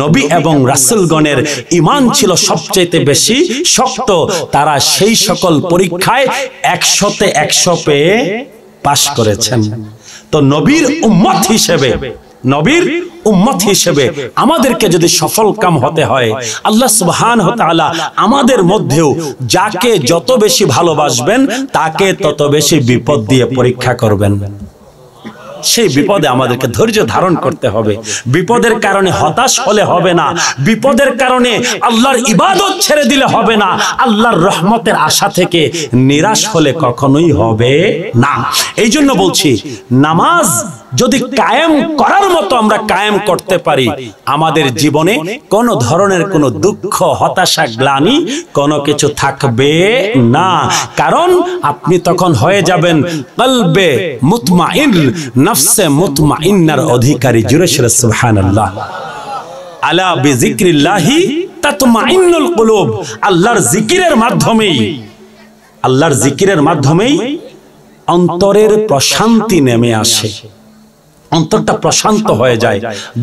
নবী এবং রাসুলগণের ইমান ছিল সবচেয়ে বেশি শক্ত তারা সেই সকল পরীক্ষায় একশোতে একশো পেয়ে পাশ করেছেন তো নবীর উম্মত হিসেবে নবীর উম্মত হিসেবে আমাদেরকে যদি সফল কাম হতে হয় আল্লাহ সুবহান হতালা আমাদের মধ্যেও যাকে যত বেশি ভালোবাসবেন তাকে তত বেশি বিপদ দিয়ে পরীক্ষা করবেন সেই বিপদে আমাদেরকে ধৈর্য ধারণ করতে হবে বিপদের কারণে হতাশ হলে হবে না বিপদের কারণে আল্লাহর ইবাদত ছেড়ে দিলে হবে না আল্লাহর রহমতের আশা থেকে নিরাশ হলে কখনোই হবে না এই জন্য বলছি নামাজ যদি কায়েম করার মতো আমরা কায়েম করতে পারি আমাদের জীবনে কোন ধরনের কোন দুঃখ হতাশা গ্লানি কোন কিছু থাকবে না কারণ আপনি তখন হয়ে যাবেন কলবে মুতমাইন নফসে মুতমাইনার অধিকারী জুরেশ্বর সুবহানাল্লাহ আলা বিজিক্রিল্লাহি তাতমাইনুল কুলুব আল্লাহর জিকিরের মাধ্যমেই আল্লাহর জিকিরের মাধ্যমেই অন্তরের প্রশান্তি নেমে আসে অন্তরটা প্রশান্ত হয়ে যায়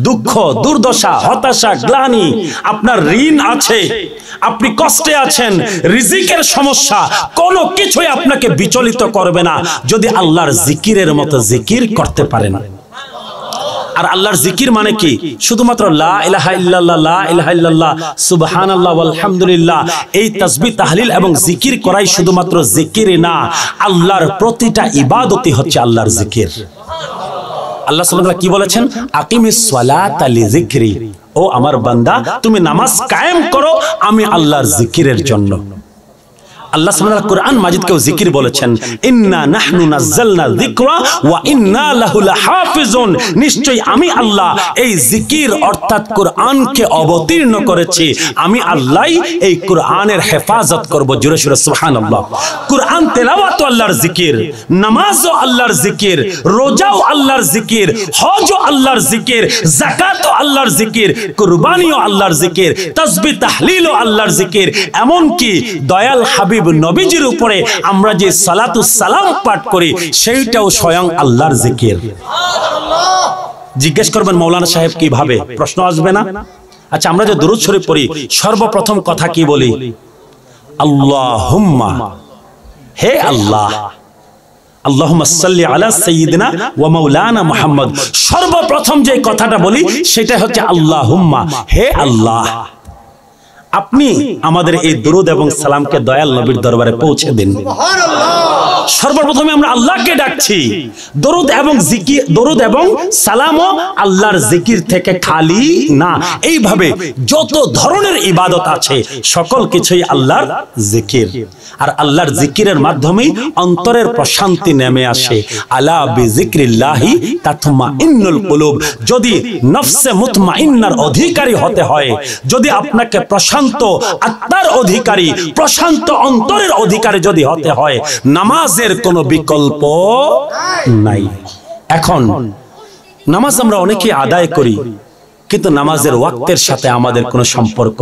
দুঃখ দুর্দশা হতাশা গ্লানি আপনার ঋণ আছে আপনি কষ্টে আছেন রিজিকের সমস্যা কোনো কিছুই আপনাকে বিচলিত করবে না যদি আল্লাহর জিকিরের মতো জিকির করতে পারেন আর আল্লাহর জিকির মানে কি শুধুমাত্র লা ইলাহা ইল্লাল্লাহ লা ইলাহা ইল্লাল্লাহ সুবহানাল্লাহ ওয়ালহামদুলিল্লাহ এই তাসবিহ তাহলিল এবং জিকির করাই শুধুমাত্র জিকির না আল্লাহর প্রতিটা ইবাদতই হচ্ছে আল্লাহর জিকির আল্লাহ সাল্লাম কি বলেছেন আকিমিস সালাত লিযিকরি ও আমার বান্দা তুমি নামাজ কায়েম করো আমি আল্লাহর জিকিরের জন্য আল্লাহ সুবহানাহু কোরআন মাজিদ কেও জিকির বলেছেন ইন্না নাহনু নাযালনা যিকরা ওয়া ইন্না লাহু লাহাফিজুন নিশ্চয়ই আমি আল্লাহ এই জিকির অর্থাৎ কুরআনকে অবতীর্ণ করেছি আমি আল্লাহই এই কুরআনের হেফাজত করব জোরে সুরে সুবহানাল্লাহ কুরআন তেলাওয়াত ও আল্লাহর জিকির নামাজ ও আল্লাহর জিকির রোজা ও আল্লাহর জিকির হজ ও আল্লাহর জিকির যাকাত ও আল্লাহর জিকির কুরবানি ও আল্লাহর জিকির তাসবিহ তাহলিল ও আল্লাহর জিকির এমন কি দয়াল হাবিব হাবিব নবীজির উপরে আমরা যে সালাতু সালাম পাঠ করি সেইটাও স্বয়ং আল্লাহর জিকির জিজ্ঞেস করবেন মৌলানা সাহেব কিভাবে প্রশ্ন আসবে না আচ্ছা আমরা যে দরুদ শরীফ পড়ি সর্বপ্রথম কথা কি বলি আল্লাহ হে আল্লাহ সর্বপ্রথম যে কথাটা বলি সেটা হচ্ছে আল্লাহ হে আল্লাহ আপনি আমাদের এই দুরুদ এবং সালামকে দয়াল নবীর দরবারে পৌঁছে দিন সর্বপ্রথমে আমরা আল্লাহকে ডাকছি দরুদ এবং জিকির দরুদ এবং সালামও আল্লাহর জিকির থেকে খালি না এইভাবে যত ধরনের ইবাদত আছে সকল কিছুই আল্লাহর জিকির আর আল্লাহর জিকিরের মাধ্যমেই অন্তরের প্রশান্তি নেমে আসে আলা বিজিক্রিল্লাহি তাতমা ইন্নুল কুলুব যদি নফসে মুতমাইন্নার অধিকারী হতে হয় যদি আপনাকে প্রশান্ত আত্মার অধিকারী প্রশান্ত অন্তরের অধিকারী যদি হতে হয় নামাজের কোনো বিকল্প নাই এখন নামাজ আমরা অনেকে আদায় করি কিন্তু নামাজের ওয়াক্তের সাথে আমাদের কোনো সম্পর্ক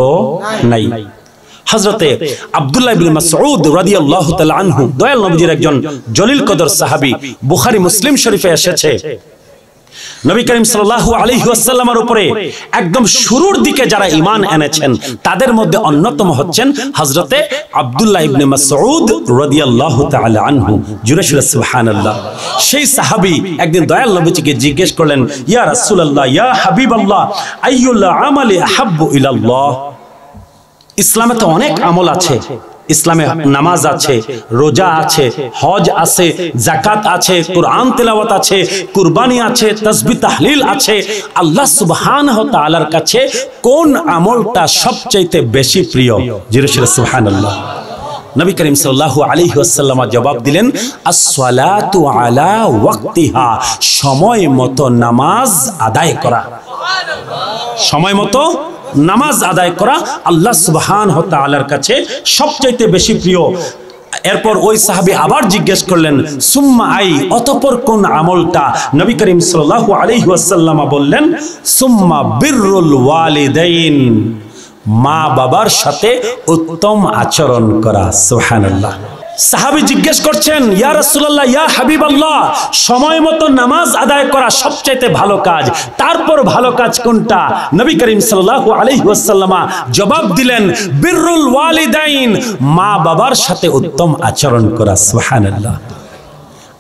নাই হজরতে আবদুল্লাহ ইবনে মাসউদ রাদিয়াল্লাহু তাআলা দয়াল নবীর একজন জলিল কদর সাহাবী বুখারী মুসলিম শরীফে এসেছে নবী করিম সাল্লাল্লাহু আলাইহি ওয়াসাল্লামের উপরে একদম শুরুর দিকে যারা ইমান এনেছেন তাদের মধ্যে অন্যতম হচ্ছেন হজরতে আব্দুল্লাহ ইবনে মাসউদ রাদিয়াল্লাহু তাআলা আনহু জুরাশুল সুবহানাল্লাহ সেই সাহাবী একদিন দয়াল নবীজিকে জিজ্ঞেস করলেন ইয়া রাসূলুল্লাহ ইয়া হাবিবাল্লাহ আইয়ুল আমালি আহাব্বু ইলাল্লাহ ইসলামে তো অনেক আমল আছে ইসলামে নামাজ আছে রোজা আছে হজ আছে জাকাত আছে কোরআন তেলাওয়াত আছে কুরবানি আছে তসবি তাহলিল আছে আল্লাহ সুবহান তালার কাছে কোন আমলটা সবচাইতে বেশি প্রিয় জিরসির সুবহান নবী করিম সাল্লাল্লাহু আলাইহি ওয়াসাল্লাম জবাব দিলেন আসসালাতু আলা ওয়াক্তিহা সময় মতো নামাজ আদায় করা সময় মতো নামাজ আদায় করা আল্লাহ সুবহান হত আল্লাহর কাছে সবচাইতে বেশি প্রিয় এরপর ওই সাহাবি আবার জিজ্ঞেস করলেন সুম্মা আই অতপর কোন আমলটা নবী করিম সাল আলাইহি বললেন সুম্মা বিররুল ওয়ালিদাইন মা বাবার সাথে উত্তম আচরণ করা সুবহানাল্লাহ সাহাবি জিজ্ঞেস করছেন ইয়া রসুল্লাহ ইয়া হাবিব আল্লাহ সময় মতো নামাজ আদায় করা সবচাইতে ভালো কাজ তারপর ভালো কাজ কোনটা নবী করিম সাল্লাহ আলহিহাসাল্লামা জবাব দিলেন বিরুল ওয়ালিদাইন মা বাবার সাথে উত্তম আচরণ করা আল্লাহ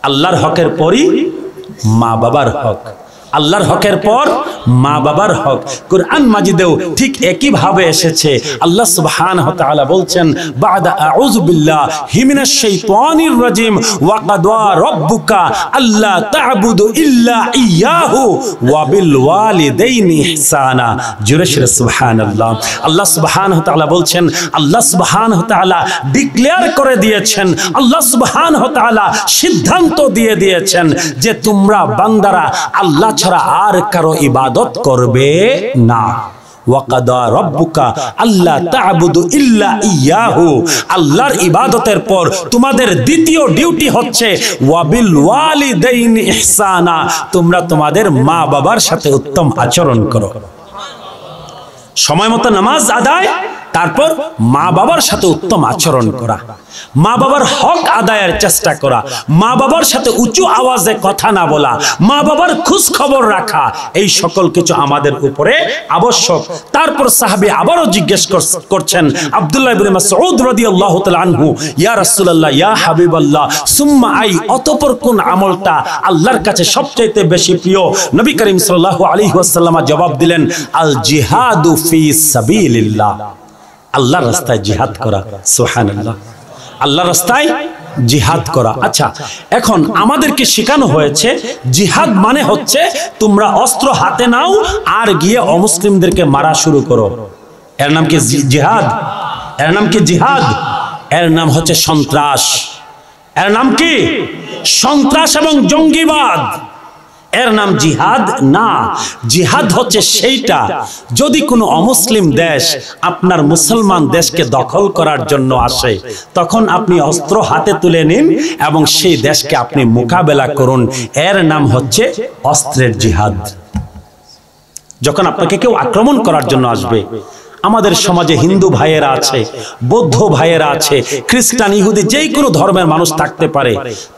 আল্লাহর হকের পরই মা বাবার হক আল্লাহর হকের পর মা বাবার হক কোরআন মাজিদেও ঠিক একই ভাবে এসেছে আল্লাহ সুবহান তাআলা বলছেন বাদা আউযু বিল্লাহ হিমিনাশ শাইতানির রাজিম ওয়া কাদা রাব্বুকা আল্লা তা'বুদু ইল্লা ইয়াহু ওয়া বিল ওয়ালিদাইনি ইহসানা জোরে জোরে সুবহানাল্লাহ আল্লাহ সুবহান তাআলা বলছেন আল্লাহ সুবহান তাআলা ডিক্লেয়ার করে দিয়েছেন আল্লাহ সুবহান তাআলা সিদ্ধান্ত দিয়ে দিয়েছেন যে তোমরা বান্দারা আল্লাহ ছাড়া আর কারো ইবাদত করবে না আল্লাহর ইবাদতের পর তোমাদের দ্বিতীয় ডিউটি হচ্ছে ওয়াবিল তোমরা তোমাদের মা বাবার সাথে উত্তম আচরণ করো সময় মতো নামাজ আদায় তারপর মা বাবার সাথে উত্তম আচরণ করা মা বাবার হক আদায়ের চেষ্টা করা মা বাবার সাথে উঁচু আওয়াজে কথা না বলা মা বাবার খুশ খবর রাখা এই সকল কিছু আমাদের উপরে আবশ্যক তারপর সাহাবি আবারও জিজ্ঞেস করছেন আবদুল্লাহ ইবনে মাসউদ রাদিয়াল্লাহু তাআলা আনহু ইয়া রাসূলুল্লাহ ইয়া হাবিবাল্লাহ সুম্মা আই অতঃপর কোন আমলটা আল্লাহর কাছে সবচাইতে বেশি প্রিয় নবী করিম সাল্লাল্লাহু আলাইহি ওয়াসাল্লাম জবাব দিলেন আল জিহাদু আল্লাহ রাস্তায় জিহাদ করা আল্লাহ রাস্তায় জিহাদ করা আচ্ছা এখন আমাদেরকে শেখানো হয়েছে জিহাদ মানে হচ্ছে তোমরা অস্ত্র হাতে নাও আর গিয়ে অমুসলিমদেরকে মারা শুরু করো এর নাম কি জিহাদ এর নাম কি জিহাদ এর নাম হচ্ছে সন্ত্রাস এর নাম কি সন্ত্রাস এবং জঙ্গিবাদ এর নাম জিহাদ না জিহাদ হচ্ছে সেইটা যদি কোনো অমুসলিম দেশ আপনার মুসলমান দেশকে দখল করার জন্য আসে তখন আপনি অস্ত্র হাতে তুলে নিন এবং সেই দেশকে আপনি মোকাবেলা করুন এর নাম হচ্ছে অস্ত্রের জিহাদ যখন আপনাকে কেউ আক্রমণ করার জন্য আসবে আমাদের সমাজে হিন্দু ভাইয়েরা আছে বৌদ্ধ ভাইয়েরা আছে খ্রিস্টান ইহুদি যেই কোনো ধর্মের মানুষ থাকতে পারে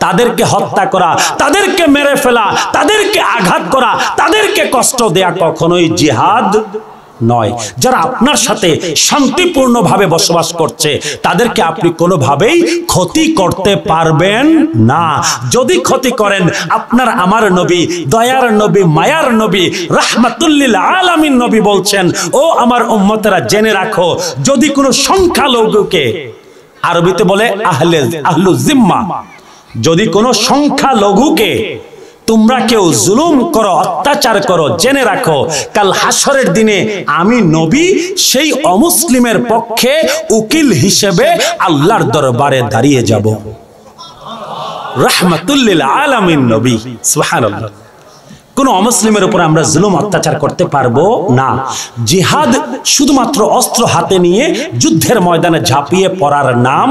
তাদেরকে হত্যা করা তাদেরকে মেরে ফেলা তাদেরকে আঘাত করা তাদেরকে কষ্ট দেয়া কখনোই জিহাদ নয় যারা আপনার সাথে শান্তিপূর্ণভাবে বসবাস করছে তাদেরকে আপনি কোনোভাবেই ক্ষতি করতে পারবেন না যদি ক্ষতি করেন আপনার আমার নবী দয়ার নবী মায়ার নবী রাহমাতুল্লিল আলামিন নবী বলছেন ও আমার উম্মতেরা জেনে রাখো যদি কোনো সংখ্যালঘুকে আরবিতে বলে আহলে আহলু জিম্মা যদি কোনো সংখ্যালঘুকে তোমরা কেউ জুলুম করো অত্যাচার করো জেনে রাখো কাল হাসরের দিনে আমি নবী সেই অমুসলিমের পক্ষে উকিল হিসেবে আল্লাহর দরবারে দাঁড়িয়ে যাব রহমতুল্লিল আলমিন নবী আল্লাহ কোনো অমুসলিমের উপর আমরা জুলুম অত্যাচার করতে পারবো না জিহাদ শুধুমাত্র অস্ত্র হাতে নিয়ে যুদ্ধের ময়দানে ঝাঁপিয়ে পড়ার নাম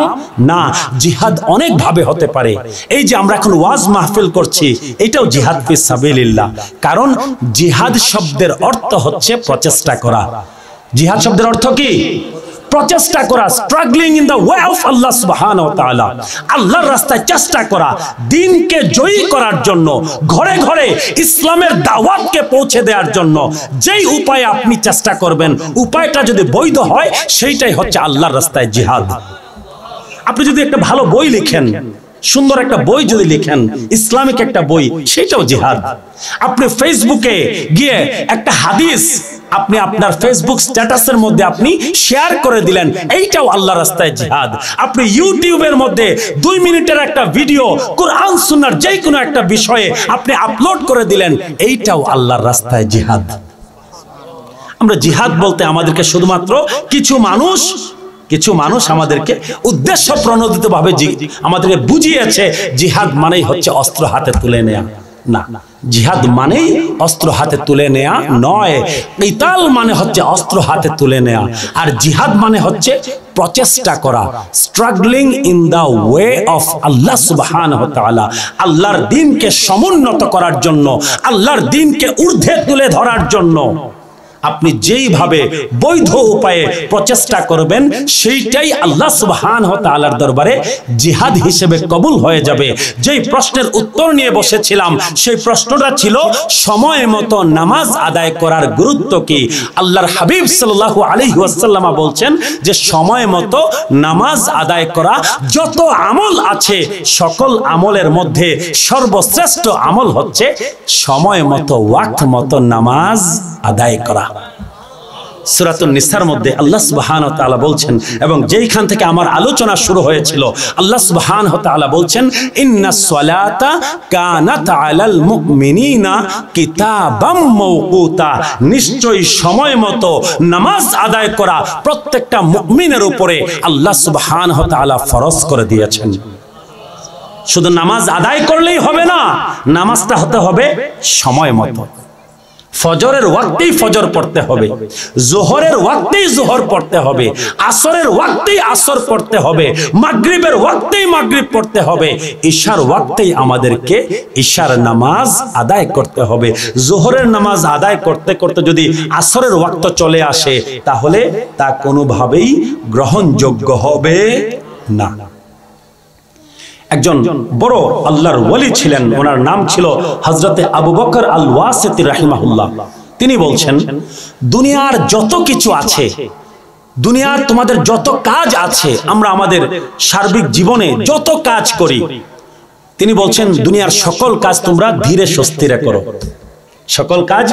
না জিহাদ অনেকভাবে হতে পারে এই যে আমরা এখন ওয়াজ মাহফিল করছি এটাও জিহাদ সাবিলিল্লাহ কারণ জিহাদ শব্দের অর্থ হচ্ছে প্রচেষ্টা করা জিহাদ শব্দের অর্থ কি প্রচেষ্টা করা struggling in the way of Allah সুবহান আল্লাহর রাস্তায় চেষ্টা করা দিনকে জয়ী করার জন্য ঘরে ঘরে ইসলামের দাওয়াতকে পৌঁছে দেওয়ার জন্য যেই উপায়ে আপনি চেষ্টা করবেন উপায়টা যদি বৈধ হয় সেইটাই হচ্ছে আল্লাহর রাস্তায় জিহাদ আপনি যদি একটা ভালো বই লিখেন সুন্দর একটা বই যদি লিখেন ইসলামিক একটা বই সেটাও জিহাদ আপনি ফেসবুকে গিয়ে একটা হাদিস আপনি আপনার ফেসবুক স্ট্যাটাসের মধ্যে আপনি শেয়ার করে দিলেন এইটাও আল্লাহ রাস্তায় জিহাদ আপনি ইউটিউবের মধ্যে দুই মিনিটের একটা ভিডিও কোরআন সুন্নার যে কোনো একটা বিষয়ে আপনি আপলোড করে দিলেন এইটাও আল্লাহর রাস্তায় জিহাদ আমরা জিহাদ বলতে আমাদেরকে শুধুমাত্র কিছু মানুষ কিছু মানুষ আমাদেরকে উদ্দেশ্য প্রণোদিতভাবে আমাদেরকে বুঝিয়েছে জিহাদ মানেই হচ্ছে অস্ত্র হাতে তুলে নেয়া না জিহাদ মানেই অস্ত্র হাতে তুলে নেয়া নয় কিতাল মানে হচ্ছে অস্ত্র হাতে তুলে নেয়া আর জিহাদ মানে হচ্ছে প্রচেষ্টা করা struggling in the way of Allah সুবাহান আল্লাহর দিনকে সমুন্নত করার জন্য আল্লাহর দিনকে ঊর্ধ্বে তুলে ধরার জন্য আপনি যেইভাবে বৈধ উপায়ে প্রচেষ্টা করবেন সেইটাই আল্লাহ সুবহান হতালার দরবারে জিহাদ হিসেবে কবুল হয়ে যাবে যেই প্রশ্নের উত্তর নিয়ে বসেছিলাম সেই প্রশ্নটা ছিল সময় মতো নামাজ আদায় করার গুরুত্ব কি আল্লাহর হাবিব সাল্লাহ আলী ওয়াসাল্লামা বলছেন যে সময় মতো নামাজ আদায় করা যত আমল আছে সকল আমলের মধ্যে সর্বশ্রেষ্ঠ আমল হচ্ছে সময় মতো ওয়াক্ত মতো নামাজ আদায় করা সুরাতুন নিসার মধ্যে আল্লাহ সুবাহান তালা বলছেন এবং যেইখান থেকে আমার আলোচনা শুরু হয়েছিল আল্লাহ সুবাহান তালা বলছেন ইন্না সলাতা কানাত আলাল মুকমিনিনা কিতাবাম মৌকুতা নিশ্চয়ই সময় মতো নামাজ আদায় করা প্রত্যেকটা মুকমিনের উপরে আল্লাহ সুবাহান তালা ফরজ করে দিয়েছেন শুধু নামাজ আদায় করলেই হবে না নামাজটা হতে হবে সময় মতো ফজরের ওয়াক্তেই ফজর পড়তে হবে জোহরের ওয়াক্তেই জোহর পড়তে হবে আসরের ওয়াক্তেই আসর পড়তে হবে মাগরিবের ওয়াক্তেই মাগরিব পড়তে হবে ঈশার ওয়াক্তেই আমাদেরকে ঈশার নামাজ আদায় করতে হবে জোহরের নামাজ আদায় করতে করতে যদি আসরের ওয়াক্ত চলে আসে তাহলে তা কোনোভাবেই গ্রহণযোগ্য হবে না একজন বড় আল্লাহর ওয়ালি ছিলেন ওনার নাম ছিল হজরতে আবু বকর আল ওয়াসেতি রাহিমাহুল্লাহ তিনি বলছেন দুনিয়ার যত কিছু আছে দুনিয়ার তোমাদের যত কাজ আছে আমরা আমাদের সার্বিক জীবনে যত কাজ করি তিনি বলছেন দুনিয়ার সকল কাজ তোমরা ধীরে স্বস্তিরে করো সকল কাজ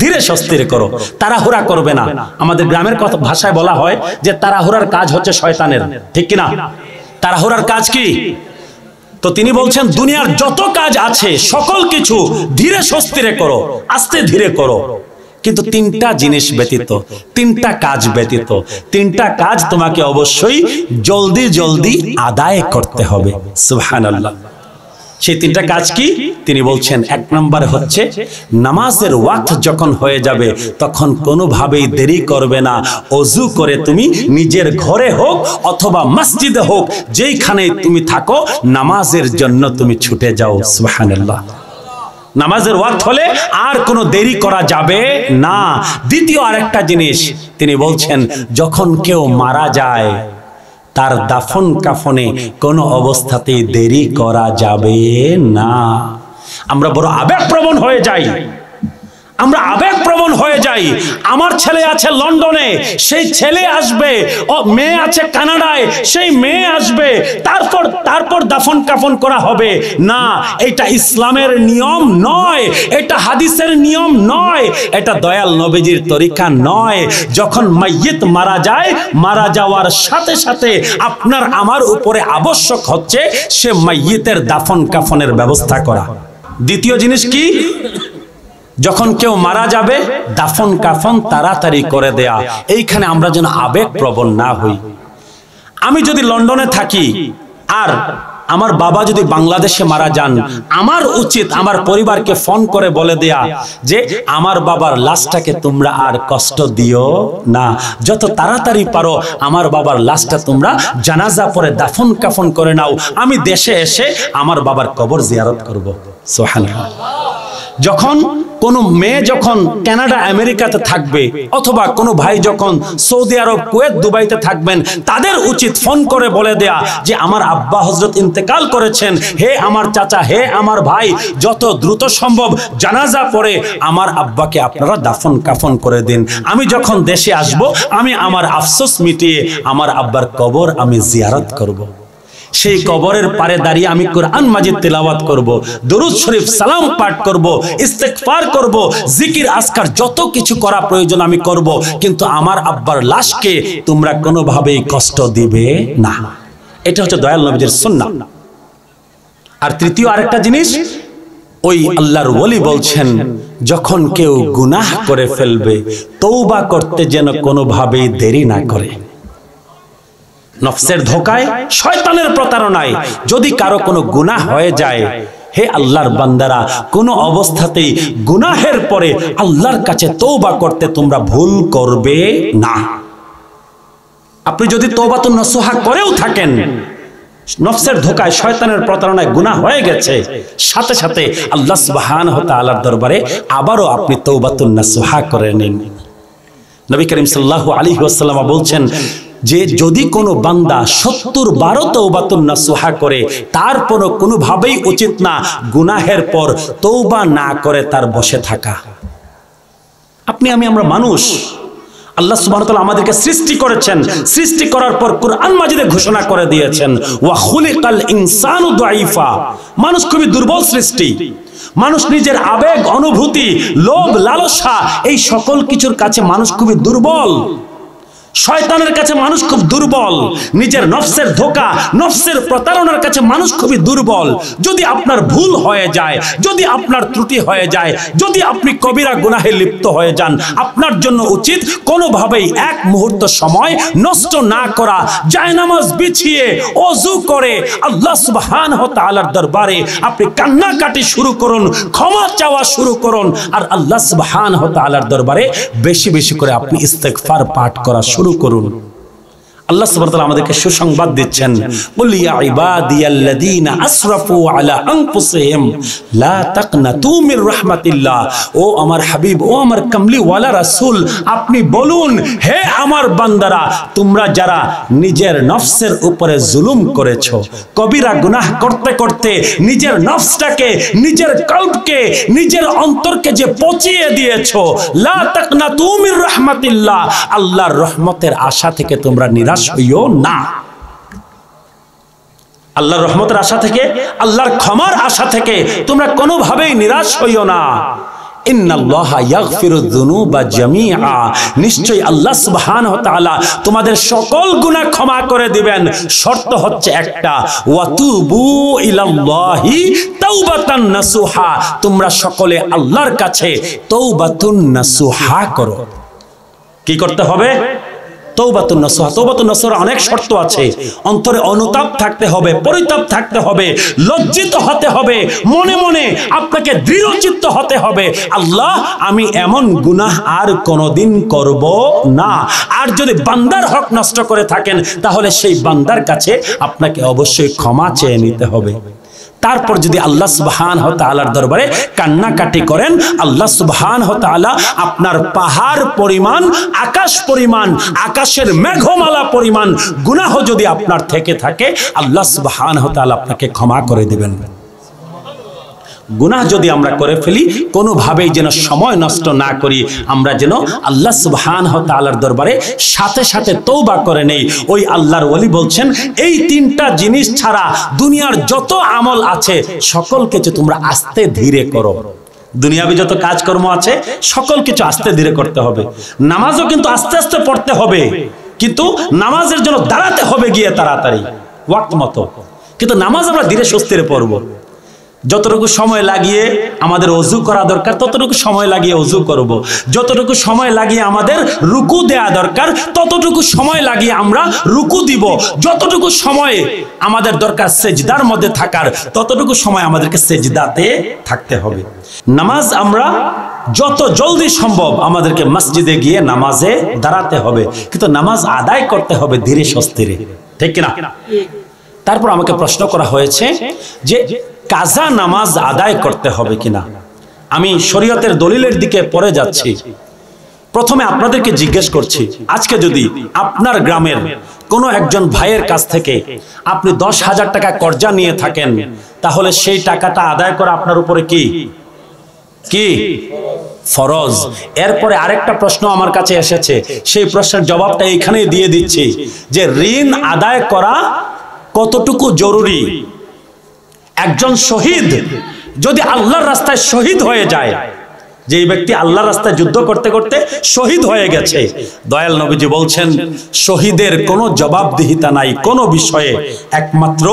ধীরে স্বস্তিরে করো তাড়াহুড়া করবে না আমাদের গ্রামের কথা ভাষায় বলা হয় যে তাড়াহুড়ার কাজ হচ্ছে শয়তানের ঠিক কিনা তাড়াহুড়ার কাজ কি তো তিনি বলছেন দুনিয়ার যত কাজ আছে সকল কিছু ধীরে স্বস্তিরে করো আস্তে ধীরে করো কিন্তু তিনটা জিনিস ব্যতীত তিনটা কাজ ব্যতীত তিনটা কাজ তোমাকে অবশ্যই জলদি জলদি আদায় করতে হবে আল্লাহ সেই তিনটা কাজ কি তিনি বলছেন এক নম্বর হচ্ছে নামাজের ওয়াক্ত যখন হয়ে যাবে তখন কোনোভাবেই দেরি করবে না অজু করে তুমি নিজের ঘরে হোক অথবা মসজিদে হোক যেইখানে তুমি থাকো নামাজের জন্য তুমি ছুটে যাও সুবহানাল্লাহ নামাজের ওয়াক্ত হলে আর কোনো দেরি করা যাবে না দ্বিতীয় আরেকটা জিনিস তিনি বলছেন যখন কেউ মারা যায় তার দাফন কাফনে কোনো অবস্থাতেই দেরি করা যাবে না আমরা বড় আবেগপ্রবণ হয়ে যাই আমরা আবেগপ্রবণ হয়ে যাই আমার ছেলে আছে লন্ডনে সেই ছেলে আসবে ও মেয়ে আছে কানাডায় সেই মেয়ে আসবে তারপর তারপর দাফন কাফন করা হবে না এটা ইসলামের নিয়ম নয় এটা হাদিসের নিয়ম নয় এটা দয়াল নবীজির তরিকা নয় যখন মাইয়িত মারা যায় মারা যাওয়ার সাথে সাথে আপনার আমার উপরে আবশ্যক হচ্ছে সে মাইয়িতের দাফন কাফনের ব্যবস্থা করা দ্বিতীয় জিনিস কি যখন কেউ মারা যাবে দাফন কাফন তাড়াতাড়ি করে দেয়া এইখানে আমরা যেন আবেগ প্রবণ না হই আমি যদি লন্ডনে থাকি আর আমার বাবা যদি বাংলাদেশে মারা যান আমার উচিত আমার পরিবারকে ফোন করে বলে দেয়া যে আমার বাবার লাশটাকে তোমরা আর কষ্ট দিও না যত তাড়াতাড়ি পারো আমার বাবার লাশটা তোমরা জানাজা পরে দাফন কাফন করে নাও আমি দেশে এসে আমার বাবার কবর জিয়ারত করব সোহান যখন কোনো মেয়ে যখন কানাডা আমেরিকাতে থাকবে অথবা কোনো ভাই যখন সৌদি আরব কুয়েত দুবাইতে থাকবেন তাদের উচিত ফোন করে বলে দেয়া যে আমার আব্বা হজরত ইন্তেকাল করেছেন হে আমার চাচা হে আমার ভাই যত দ্রুত সম্ভব জানাজা পরে আমার আব্বাকে আপনারা দাফন কাফন করে দিন আমি যখন দেশে আসব আমি আমার আফসোস মিটিয়ে আমার আব্বার কবর আমি জিয়ারত করবো সেই কবরের পারে দাঁড়িয়ে আমি কোরআন মাজিদ তেলাওয়াত করব। দরুদ শরীফ সালাম পাঠ করব। ইস্তেকফার করব। জিকির আসকার যত কিছু করা প্রয়োজন আমি করব। কিন্তু আমার আব্বার লাশকে তোমরা কোনোভাবেই কষ্ট দিবে না এটা হচ্ছে দয়াল নবীদের সন্না আর তৃতীয় আরেকটা জিনিস ওই আল্লাহর ওলি বলছেন যখন কেউ গুনাহ করে ফেলবে তৌবা করতে যেন কোনোভাবেই দেরি না করে নফসের ধোকায় শয়তানের প্রতারণায় যদি কারো কোনো গুনাহ হয়ে যায় হে আল্লাহর বান্দারা কোনো অবস্থাতেই গুনাহের পরে আল্লাহর কাছে তৌবা করতে তোমরা ভুল করবে না আপনি যদি তৌবা তো নসহা করেও থাকেন নফসের ধোকায় শয়তানের প্রতারণায় গুণা হয়ে গেছে সাথে সাথে আল্লাহ সুবাহান হতে আল্লাহর দরবারে আবারও আপনি তৌবাতুন্না সোহা করে নিন নবী করিম সাল্লাহ আলী ওয়াসাল্লামা বলছেন যে যদি কোনো বান্দা সত্তর বারো তৌবাতুন্না সোহা করে তারপরও কোনোভাবেই উচিত না গুনাহের পর তৌবা না করে তার বসে থাকা আপনি আমি আমরা মানুষ আল্লাহ সুবাহতাল আমাদেরকে সৃষ্টি করেছেন সৃষ্টি করার পর কোরআন মাজিদে ঘোষণা করে দিয়েছেন ওয়াহুলিকাল ইনসানু দাইফা মানুষ খুবই দুর্বল সৃষ্টি মানুষ নিজের আবেগ অনুভূতি লোভ লালসা এই সকল কিছুর কাছে মানুষ খুবই দুর্বল শয়তানের কাছে মানুষ খুব দুর্বল নিজের নফসের ধোকা নফসের প্রতারণার কাছে মানুষ খুবই দুর্বল যদি আপনার ভুল হয়ে যায় যদি আপনার ত্রুটি হয়ে যায় যদি আপনি কবিরা গুনাহে লিপ্ত হয়ে যান আপনার জন্য উচিত কোনোভাবেই এক মুহূর্ত সময় নষ্ট না করা জায়নামাজ বিছিয়ে অজু করে আল্লাহ সুবহান হতালার দরবারে আপনি কান্নাকাটি শুরু করুন ক্ষমা চাওয়া শুরু করুন আর আল্লাহ সুবহান হতালার দরবারে বেশি বেশি করে আপনি ইস্তেকফার পাঠ করা শুরু শুরু করুন আল্লাহ সুবহানাহু আমাদেরকে সুসংবাদ দিচ্ছেন বল ইয়া ইবাদিয়াল্লাযীনা আসরাফু আলা আনফুসিহিম লা তাকনাতু মির রাহমাতিল্লাহ ও আমার হাবিব ও আমার কমলি ওয়ালা রাসূল আপনি বলুন হে আমার বান্দারা তোমরা যারা নিজের নফসের উপরে জুলুম করেছো কবিরা গুনাহ করতে করতে নিজের নফসটাকে নিজের কলবকে নিজের অন্তরকে যে পচিয়ে দিয়েছো লা তাকনাতু মির রাহমাতিল্লাহ আল্লাহর রহমতের আশা থেকে তোমরা নিরাশ নিরাশ হইও না আল্লাহর রহমতের আশা থেকে আল্লাহর ক্ষমার আশা থেকে তোমরা কোনোভাবেই নিরাশ হইও না তোমাদের সকল গুণা ক্ষমা করে দিবেন শর্ত হচ্ছে একটা তোমরা সকলে আল্লাহর কাছে তৌবাতুন করো কি করতে হবে তৌবাতুন নসহা তৌবাতুন নসহা অনেক শর্ত আছে অন্তরে অনুতাপ থাকতে হবে পরিতাপ থাকতে হবে লজ্জিত হতে হবে মনে মনে আপনাকে দৃঢ়চিত্ত হতে হবে আল্লাহ আমি এমন গুনাহ আর কোনোদিন করব না আর যদি বান্দার হক নষ্ট করে থাকেন তাহলে সেই বান্দার কাছে আপনাকে অবশ্যই ক্ষমা চেয়ে নিতে হবে তারপর যদি আল্লাহ সুবহান হতালার দরবারে কান্নাকাটি করেন আল্লাহ সুবহান হতালা আপনার পাহাড় পরিমাণ আকাশ পরিমাণ আকাশের মেঘমালা পরিমাণ গুনাহ যদি আপনার থেকে থাকে আল্লাহ সুবহান হতালা আপনাকে ক্ষমা করে দেবেন গুনাহ যদি আমরা করে ফেলি কোনোভাবেই যেন সময় নষ্ট না করি আমরা যেন আল্লাহ সুবহান তালার দরবারে সাথে সাথে তৌবা করে নেই ওই আল্লাহর ওলি বলছেন এই তিনটা জিনিস ছাড়া দুনিয়ার যত আমল আছে সকল কিছু তোমরা আস্তে ধীরে করো দুনিয়াবি যত কাজকর্ম আছে সকল কিছু আস্তে ধীরে করতে হবে নামাজও কিন্তু আস্তে আস্তে পড়তে হবে কিন্তু নামাজের জন্য দাঁড়াতে হবে গিয়ে তাড়াতাড়ি ওয়াক্ত মতো কিন্তু নামাজ আমরা ধীরে সুস্থিরে পড়বো যতটুকু সময় লাগিয়ে আমাদের অজু করা দরকার ততটুকু সময় লাগিয়ে অজু করব। যতটুকু সময় লাগিয়ে আমাদের রুকু দেয়া দরকার ততটুকু সময় লাগিয়ে আমরা রুকু দিব যতটুকু সময় আমাদের দরকার সেজদার মধ্যে থাকার ততটুকু সময় আমাদেরকে সেজদাতে থাকতে হবে নামাজ আমরা যত জলদি সম্ভব আমাদেরকে মসজিদে গিয়ে নামাজে দাঁড়াতে হবে কিন্তু নামাজ আদায় করতে হবে ধীরে সস্তিরে ঠিক কিনা তারপর আমাকে প্রশ্ন করা হয়েছে যে কাজা নামাজ আদায় করতে হবে কিনা আমি শরীয়তের দলিলের দিকে পরে যাচ্ছি প্রথমে আপনাদেরকে জিজ্ঞেস করছি আজকে যদি আপনার গ্রামের কোনো একজন ভাইয়ের কাছ থেকে আপনি দশ হাজার টাকা কর্জা নিয়ে থাকেন তাহলে সেই টাকাটা আদায় করা আপনার উপরে কি কি ফরজ এরপরে আরেকটা প্রশ্ন আমার কাছে এসেছে সেই প্রশ্নের জবাবটা এখানে দিয়ে দিচ্ছি যে ঋণ আদায় করা কতটুকু জরুরি একজন শহীদ যদি আল্লাহর রাস্তায় শহীদ হয়ে যায় যে ব্যক্তি আল্লাহর রাস্তায় যুদ্ধ করতে করতে শহীদ হয়ে গেছে দয়াল নবীজি বলছেন শহীদের কোনো জবাবদিহিতা নাই কোনো বিষয়ে একমাত্র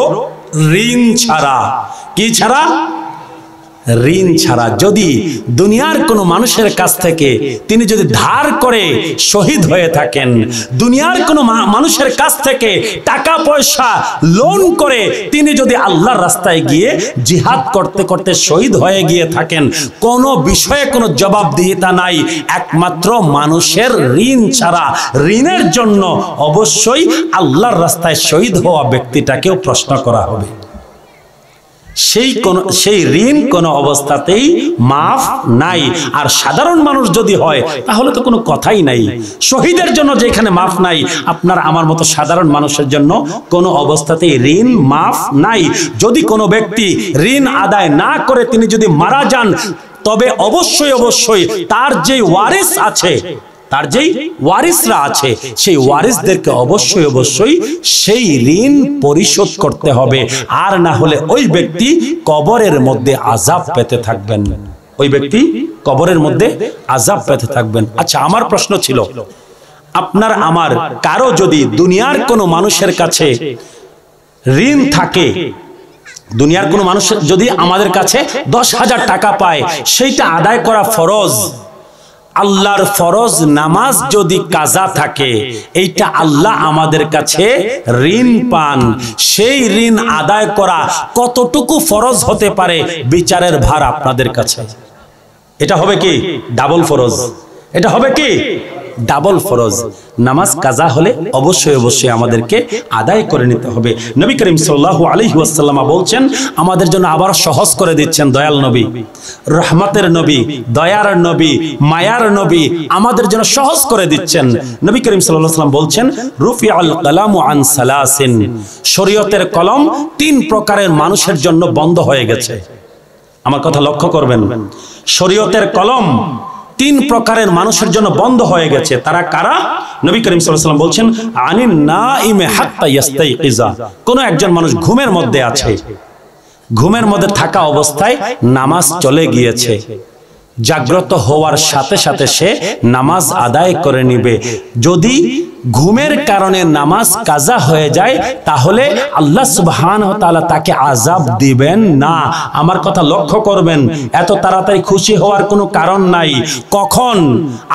ঋণ ছাড়া কি ছাড়া ঋণ ছাড়া যদি দুনিয়ার কোনো মানুষের কাছ থেকে তিনি যদি ধার করে শহীদ হয়ে থাকেন দুনিয়ার কোনো মানুষের কাছ থেকে টাকা পয়সা লোন করে তিনি যদি আল্লাহর রাস্তায় গিয়ে জিহাদ করতে করতে শহীদ হয়ে গিয়ে থাকেন কোনো বিষয়ে কোনো জবাবদিহিতা নাই একমাত্র মানুষের ঋণ ছাড়া ঋণের জন্য অবশ্যই আল্লাহর রাস্তায় শহীদ হওয়া ব্যক্তিটাকেও প্রশ্ন করা হবে সেই কোন সেই ঋণ কোন অবস্থাতেই মাফ নাই আর সাধারণ মানুষ যদি হয় তাহলে তো কোনো কথাই নাই শহীদের জন্য যেখানে মাফ নাই আপনার আমার মতো সাধারণ মানুষের জন্য কোনো অবস্থাতেই ঋণ মাফ নাই যদি কোনো ব্যক্তি ঋণ আদায় না করে তিনি যদি মারা যান তবে অবশ্যই অবশ্যই তার যে ওয়ারিস আছে তার যেই ওয়ারিসরা আছে সেই ওয়ারিসদেরকে অবশ্যই অবশ্যই সেই ঋণ পরিশোধ করতে হবে আর না হলে ওই ব্যক্তি কবরের মধ্যে আজাব পেতে থাকবেন ওই ব্যক্তি কবরের মধ্যে আজাব পেতে থাকবেন আচ্ছা আমার প্রশ্ন ছিল আপনার আমার কারো যদি দুনিয়ার কোনো মানুষের কাছে ঋণ থাকে দুনিয়ার কোনো মানুষ যদি আমাদের কাছে দশ হাজার টাকা পায় সেইটা আদায় করা ফরজ আল্লাহর ফরজ নামাজ যদি কাজা থাকে এইটা আল্লাহ আমাদের কাছে ঋণ পান সেই ঋণ আদায় করা কতটুকু ফরজ হতে পারে বিচারের ভার আপনাদের কাছে এটা হবে কি ডাবল ফরজ এটা হবে কি ডাবল ফরজ নামাজ কাজা হলে অবশ্যই অবশ্যই আমাদেরকে আদায় করে নিতে হবে নবী করিম সাল্লাহ আলহি বলছেন আমাদের জন্য আবার সহজ করে দিচ্ছেন দয়াল নবী রহমতের নবী দয়ার নবী মায়ার নবী আমাদের জন্য সহজ করে দিচ্ছেন নবী করিম সাল্লাহ সাল্লাম বলছেন রুফি আল কালাম আন সালাসিন শরীয়তের কলম তিন প্রকারের মানুষের জন্য বন্ধ হয়ে গেছে আমার কথা লক্ষ্য করবেন শরীয়তের কলম তিন প্রকারের মানুষের জন্য বন্ধ হয়ে গেছে তারা কারা নবী করিম সাল্লাম বলছেন আনি না ইমে হাত্তা কোন একজন মানুষ ঘুমের মধ্যে আছে ঘুমের মধ্যে থাকা অবস্থায় নামাজ চলে গিয়েছে জাগ্রত হওয়ার সাথে সাথে সে নামাজ আদায় করে নিবে যদি ঘুমের কারণে নামাজ কাজা হয়ে যায় তাহলে আল্লাহ সুবহান তাকে আজাব দিবেন না আমার কথা লক্ষ্য করবেন এত তাড়াতাড়ি খুশি হওয়ার কোনো কারণ নাই কখন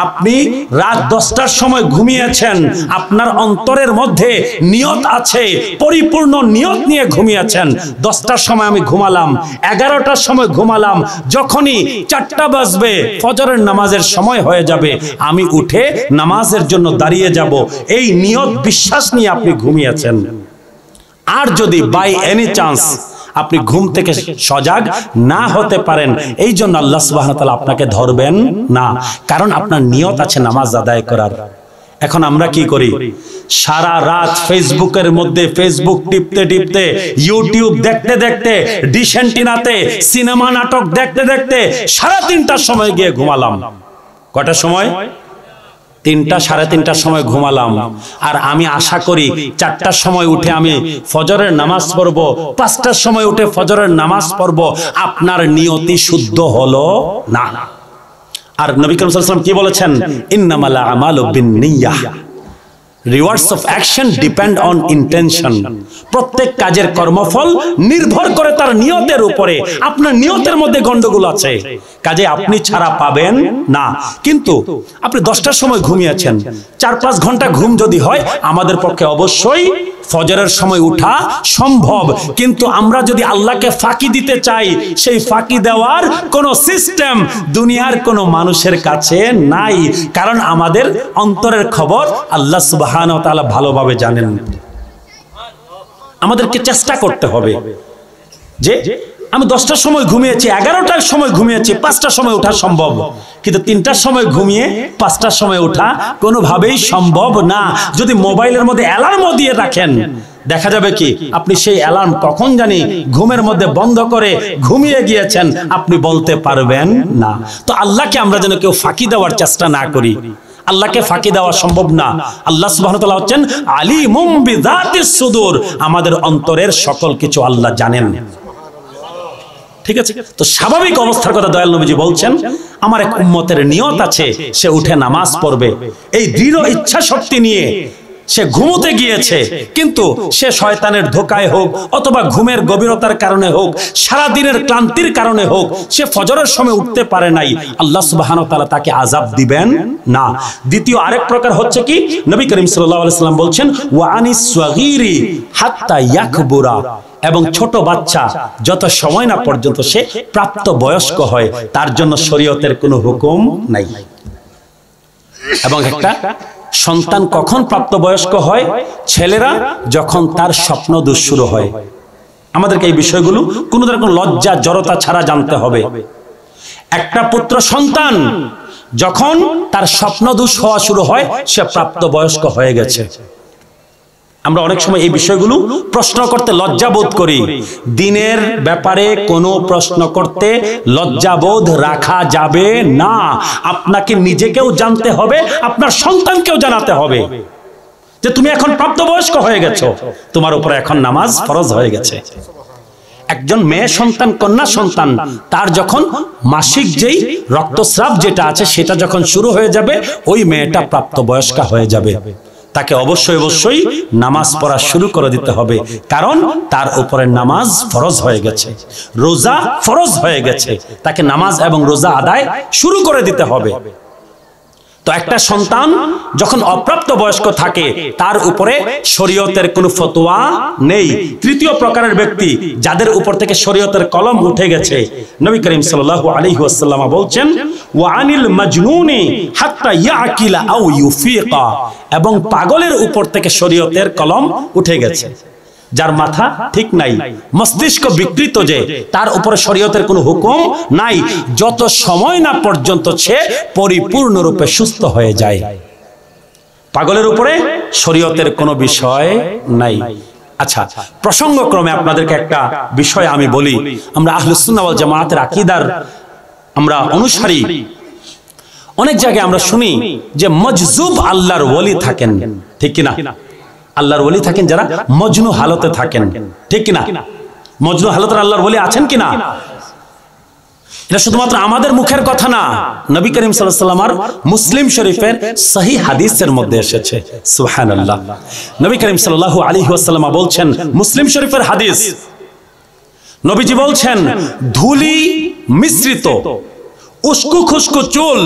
আপনি রাত দশটার সময় ঘুমিয়েছেন আপনার অন্তরের মধ্যে নিয়ত আছে পরিপূর্ণ নিয়ত নিয়ে ঘুমিয়েছেন দশটার সময় আমি ঘুমালাম এগারোটার সময় ঘুমালাম যখনই চারটা বাজ আসবে ফজরের নামাজের সময় হয়ে যাবে আমি উঠে নামাজের জন্য দাঁড়িয়ে যাব এই নিয়ত বিশ্বাস নিয়ে আপনি ঘুমিয়েছেন আর যদি বাই এনি চান্স আপনি ঘুম থেকে সজাগ না হতে পারেন এই জন্য আল্লাহ সুবাহ আপনাকে ধরবেন না কারণ আপনার নিয়ত আছে নামাজ আদায় করার এখন আমরা কি করি সারা রাত ফেসবুকের মধ্যে ফেসবুক টিপতে টিপতে ইউটিউব দেখতে দেখতে ডিসেন্টিনাতে সিনেমা নাটক দেখতে দেখতে সারা তিনটার সময় গিয়ে ঘুমালাম কটার সময় তিনটা সাড়ে তিনটার সময় ঘুমালাম আর আমি আশা করি চারটার সময় উঠে আমি ফজরের নামাজ পড়ব পাঁচটার সময় উঠে ফজরের নামাজ পড়ব আপনার নিয়তি শুদ্ধ হলো না আর নবী করিম সাল্লাম কি বলেছেন ইন্নামালা আমাল বিনিয়া rewards of action depend on intention প্রত্যেক কাজের কর্মফল নির্ভর করে তার নিয়তের উপরে আপনার নিয়তের মধ্যে গন্ডগোল আছে কাজে আপনি ছাড়া পাবেন না কিন্তু আপনি দশটার সময় ঘুমিয়েছেন চার পাঁচ ঘন্টা ঘুম যদি হয় আমাদের পক্ষে অবশ্যই ফজরের সময় উঠা সম্ভব কিন্তু আমরা যদি আল্লাহকে ফাঁকি দিতে চাই সেই ফাঁকি দেওয়ার কোনো সিস্টেম দুনিয়ার কোনো মানুষের কাছে নাই কারণ আমাদের অন্তরের খবর আল্লাহ সুবাহান তালা ভালোভাবে জানেন আমাদেরকে চেষ্টা করতে হবে যে আমি দশটার সময় ঘুমিয়েছি এগারোটার সময় ঘুমিয়েছি পাঁচটার সময় ওঠা সম্ভব কিন্তু তিনটার সময় ঘুমিয়ে পাঁচটার সময় ওঠা কোনোভাবেই সম্ভব না যদি মোবাইলের মধ্যে অ্যালার্মও দিয়ে রাখেন দেখা যাবে কি আপনি সেই অ্যালার্ম কখন জানি ঘুমের মধ্যে বন্ধ করে ঘুমিয়ে গিয়েছেন আপনি বলতে পারবেন না তো আল্লাহকে আমরা যেন কেউ ফাঁকি দেওয়ার চেষ্টা না করি আল্লাহকে ফাঁকি দেওয়া সম্ভব না আল্লাহ সুবাহ হচ্ছেন আলী মুম্বিদাতিস সুদূর আমাদের অন্তরের সকল কিছু আল্লাহ জানেন ঠিক আছে তো স্বাভাবিক অবস্থার কথা দয়াল নবীজি বলছেন আমার এক উম্মতের নিয়ত আছে সে উঠে নামাজ পড়বে এই দৃঢ় ইচ্ছা শক্তি নিয়ে সে ঘুমোতে গিয়েছে কিন্তু সে শয়তানের ধোকায় হোক অথবা ঘুমের গভীরতার কারণে হোক সারা দিনের ক্লান্তির কারণে হোক সে ফজরের সময় উঠতে পারে নাই আল্লাহ সুবাহান তালা তাকে আজাব দিবেন না দ্বিতীয় আরেক প্রকার হচ্ছে কি নবী করিম সাল্লাম বলছেন ওয়ানি সাগিরি হাত্তা ইয়াকবুরা এবং ছোট বাচ্চা যত সময় না পর্যন্ত সে প্রাপ্ত বয়স্ক হয় তার জন্য শরীয়তের কোনো হুকুম নাই এবং একটা সন্তান কখন প্রাপ্ত বয়স্ক হয় ছেলেরা যখন তার স্বপ্ন দুঃশুরু হয় আমাদেরকে এই বিষয়গুলো কোন রকম লজ্জা জড়তা ছাড়া জানতে হবে একটা পুত্র সন্তান যখন তার স্বপ্ন স্বপ্নদোষ হওয়া শুরু হয় সে প্রাপ্ত বয়স্ক হয়ে গেছে আমরা অনেক সময় এই বিষয়গুলো প্রশ্ন করতে লজ্জাবোধ করি দিনের ব্যাপারে কোনো প্রশ্ন করতে লজ্জাবোধ রাখা যাবে না আপনাকে নিজেকেও জানতে হবে আপনার সন্তানকেও জানাতে হবে যে তুমি এখন প্রাপ্তবয়স্ক হয়ে গেছো তোমার উপরে এখন নামাজ ফরজ হয়ে গেছে একজন মেয়ে সন্তান কন্যা সন্তান তার যখন মাসিক যেই রক্তস্রাব যেটা আছে সেটা যখন শুরু হয়ে যাবে ওই মেয়েটা প্রাপ্তবয়স্কা হয়ে যাবে তাকে অবশ্যই অবশ্যই নামাজ পড়া শুরু করে দিতে হবে কারণ তার উপরে নামাজ ফরজ হয়ে গেছে রোজা ফরজ হয়ে গেছে তাকে নামাজ এবং রোজা আদায় শুরু করে দিতে হবে তো একটা সন্তান যখন অপ্রাপ্ত বয়স্ক থাকে তার উপরে শরীয়তের কোনো ফতোয়া নেই তৃতীয় প্রকারের ব্যক্তি যাদের উপর থেকে শরীয়তের কলম উঠে গেছে নবী করিম সাল্লাল্লাহু আলাইহি ওয়াসাল্লাম বলছেন ওয়ানিল মাজনুনি হাত্তা ইয়াকিলা আও ইউফিকা এবং পাগলের উপর থেকে শরীয়তের কলম উঠে গেছে যার মাথা ঠিক নাই মস্তিষ্ক বিকৃত যে তার উপরে শরীয়তের কোনো হুকুম নাই যত সময় না পর্যন্ত সে পরিপূর্ণরূপে সুস্থ হয়ে যায় পাগলের উপরে শরীয়তের কোনো বিষয় নাই আচ্ছা প্রসঙ্গক্রমে আপনাদেরকে একটা বিষয় আমি বলি আমরা আহলুসুন্নাওয়াল জামাতের আকিদার আমরা অনুসারী অনেক জায়গায় আমরা শুনি যে মজজুব আল্লাহর ওলি থাকেন ঠিক কিনা আল্লাহর বলি থাকেন যারা মজনু হালতে থাকেন ঠিক কিনা মজনু হালতে আল্লাহর বলি আছেন কিনা এটা শুধুমাত্র আমাদের মুখের কথা না নবী করিম সাল্লামার মুসলিম শরীফের সহি হাদিসের মধ্যে এসেছে সুহান আল্লাহ নবী করিম সাল্লাহ আলী ওয়াসাল্লামা বলছেন মুসলিম শরীফের হাদিস নবীজি বলছেন ধুলি মিশ্রিত উস্কু খুস্কু চুল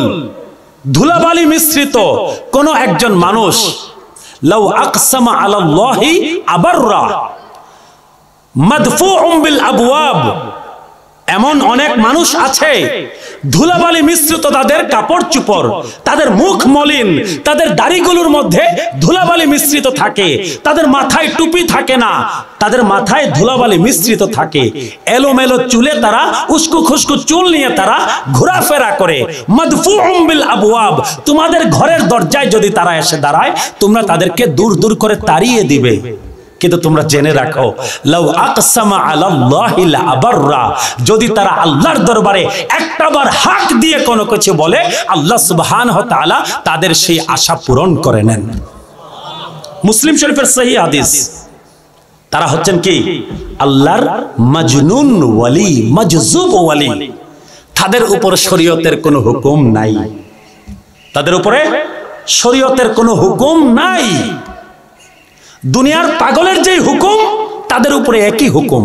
ধুলাবালি মিশ্রিত কোন একজন মানুষ لو أقسم على الله أبرا مدفوع بالأبواب এমন অনেক মানুষ আছে ধুলাবালি মিশ্রিত তাদের কাপড় চুপর তাদের মুখ মলিন তাদের দাড়িগুলোর মধ্যে ধুলাবালি মিশ্রিত থাকে তাদের মাথায় টুপি থাকে না তাদের মাথায় ধুলাবালি মিশ্রিত থাকে এলোমেলো চুলে তারা উস্কু খুস্কু চুল নিয়ে তারা ঘোরাফেরা করে মদফু উম্বিল আবুয়াব তোমাদের ঘরের দরজায় যদি তারা এসে দাঁড়ায় তোমরা তাদেরকে দূর দূর করে তাড়িয়ে দিবে কিন্তু তোমরা জেনে রাখো লাউ আকসামা আলাল্লাহিল আবাররা যদি তারা আল্লাহর দরবারে একটাবার হাত দিয়ে কোনো কিছু বলে আল্লাহ সুবহানাহু তাআলা তাদের সেই আশা পূরণ করে নেন মুসলিম শরীফের সহি হাদিস তারা হচ্ছেন কি আল্লাহর মাজনুন ওয়ালি মাজজুব ওয়ালি তাদের উপর শরীয়তের কোনো হুকুম নাই তাদের উপরে শরীয়তের কোনো হুকুম নাই দুনিয়ার পাগলের যে হুকুম তাদের উপরে একই হুকুম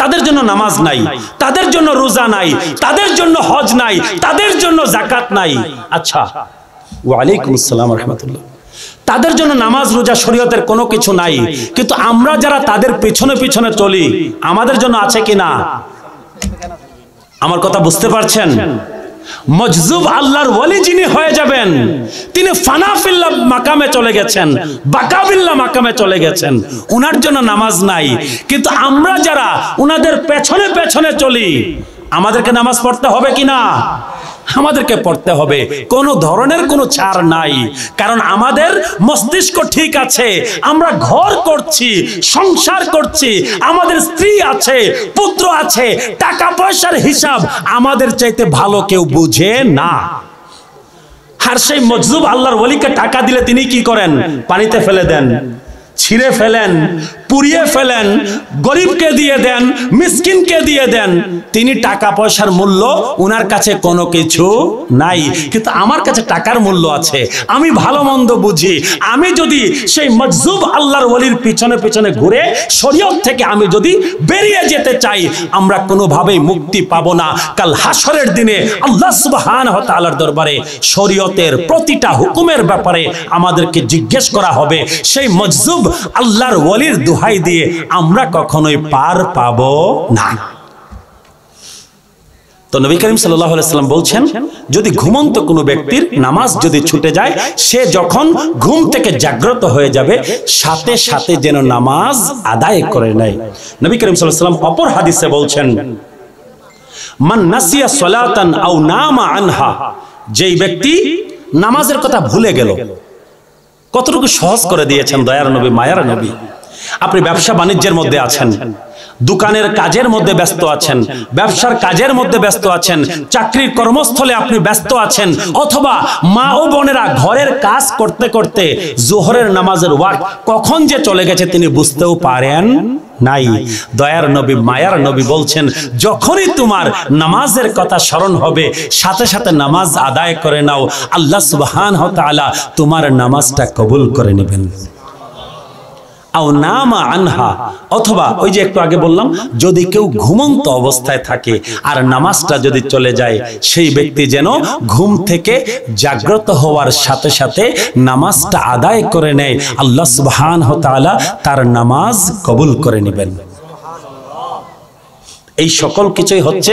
তাদের জন্য নামাজ নাই তাদের জন্য রোজা নাই তাদের জন্য হজ নাই তাদের জন্য জাকাত নাই আচ্ছা ওয়ালাইকুম আসসালাম রহমতুল্লাহ তাদের জন্য নামাজ রোজা শরীয়তের কোনো কিছু নাই কিন্তু আমরা যারা তাদের পেছনে পেছনে চলি আমাদের জন্য আছে কি না আমার কথা বুঝতে পারছেন মজজুব আল্লাহর ওয়ালি যিনি হয়ে যাবেন তিনি ফানাফিল্লা মাকামে চলে গেছেন বাকাবিল্লা মাকামে চলে গেছেন উনার জন্য নামাজ নাই কিন্তু আমরা যারা উনাদের পেছনে পেছনে চলি আমাদেরকে নামাজ পড়তে হবে কিনা আমাদেরকে পড়তে হবে কোনো ধরনের কোনো ছাড় নাই কারণ আমাদের মস্তিষ্ক ঠিক আছে আমরা ঘর করছি সংসার করছি আমাদের স্ত্রী আছে পুত্র আছে টাকা পয়সার হিসাব আমাদের চাইতে ভালো কেউ বুঝে না আর সেই মজজুব আল্লাহর ওলিকে টাকা দিলে তিনি কি করেন পানিতে ফেলে দেন ছিঁড়ে ফেলেন পুড়িয়ে ফেলেন গরিবকে দিয়ে দেন মিসকিনকে দিয়ে দেন তিনি টাকা পয়সার মূল্য ওনার কাছে কোনো কিছু নাই কিন্তু আমার কাছে টাকার মূল্য আছে আমি ভালো মন্দ বুঝি আমি যদি সেই মজুব আল্লাহর ওলির পিছনে পিছনে ঘুরে শরীয়ত থেকে আমি যদি বেরিয়ে যেতে চাই আমরা কোনোভাবেই মুক্তি পাবো না কাল হাসরের দিনে আল্লাহ সুবহান হতালার দরবারে শরীয়তের প্রতিটা হুকুমের ব্যাপারে আমাদেরকে জিজ্ঞেস করা হবে সেই মজুব আল্লাহর ওলির দোহাই দিয়ে আমরা কখনোই পার পাব না তো নবী করিম সাল্লাহ আলাইসাল্লাম বলছেন যদি ঘুমন্ত কোনো ব্যক্তির নামাজ যদি ছুটে যায় সে যখন ঘুম থেকে জাগ্রত হয়ে যাবে সাথে সাথে যেন নামাজ আদায় করে নেয় নবী করিম সাল্লাহ সাল্লাম অপর হাদিসে বলছেন মান নাসিয়া সলাতান আও নামা আনহা যেই ব্যক্তি নামাজের কথা ভুলে গেল কতটুকু সহজ করে দিয়েছেন দয়ার নবী মায়ার নবী আপনি ব্যবসা বাণিজ্যের মধ্যে আছেন দোকানের কাজের মধ্যে ব্যস্ত আছেন ব্যবসার কাজের মধ্যে ব্যস্ত আছেন চাকরির কর্মস্থলে আপনি ব্যস্ত আছেন অথবা মা ও বোনেরা ঘরের কাজ করতে করতে জোহরের নামাজের ওয়াক কখন যে চলে গেছে তিনি বুঝতেও পারেন নাই দয়ার নবী মায়ার নবী বলছেন যখনই তোমার নামাজের কথা স্মরণ হবে সাথে সাথে নামাজ আদায় করে নাও আল্লাহ সুবহান হতালা তোমার নামাজটা কবুল করে নেবেন আও নামা আনহা অথবা ওই যে একটু আগে বললাম যদি কেউ ঘুমন্ত অবস্থায় থাকে আর নামাজটা যদি চলে যায় সেই ব্যক্তি যেন ঘুম থেকে জাগ্রত হওয়ার সাথে সাথে নামাজটা আদায় করে নেয় আল্লাহ সুবহান হতালা তার নামাজ কবুল করে নেবেন এই সকল কিছুই হচ্ছে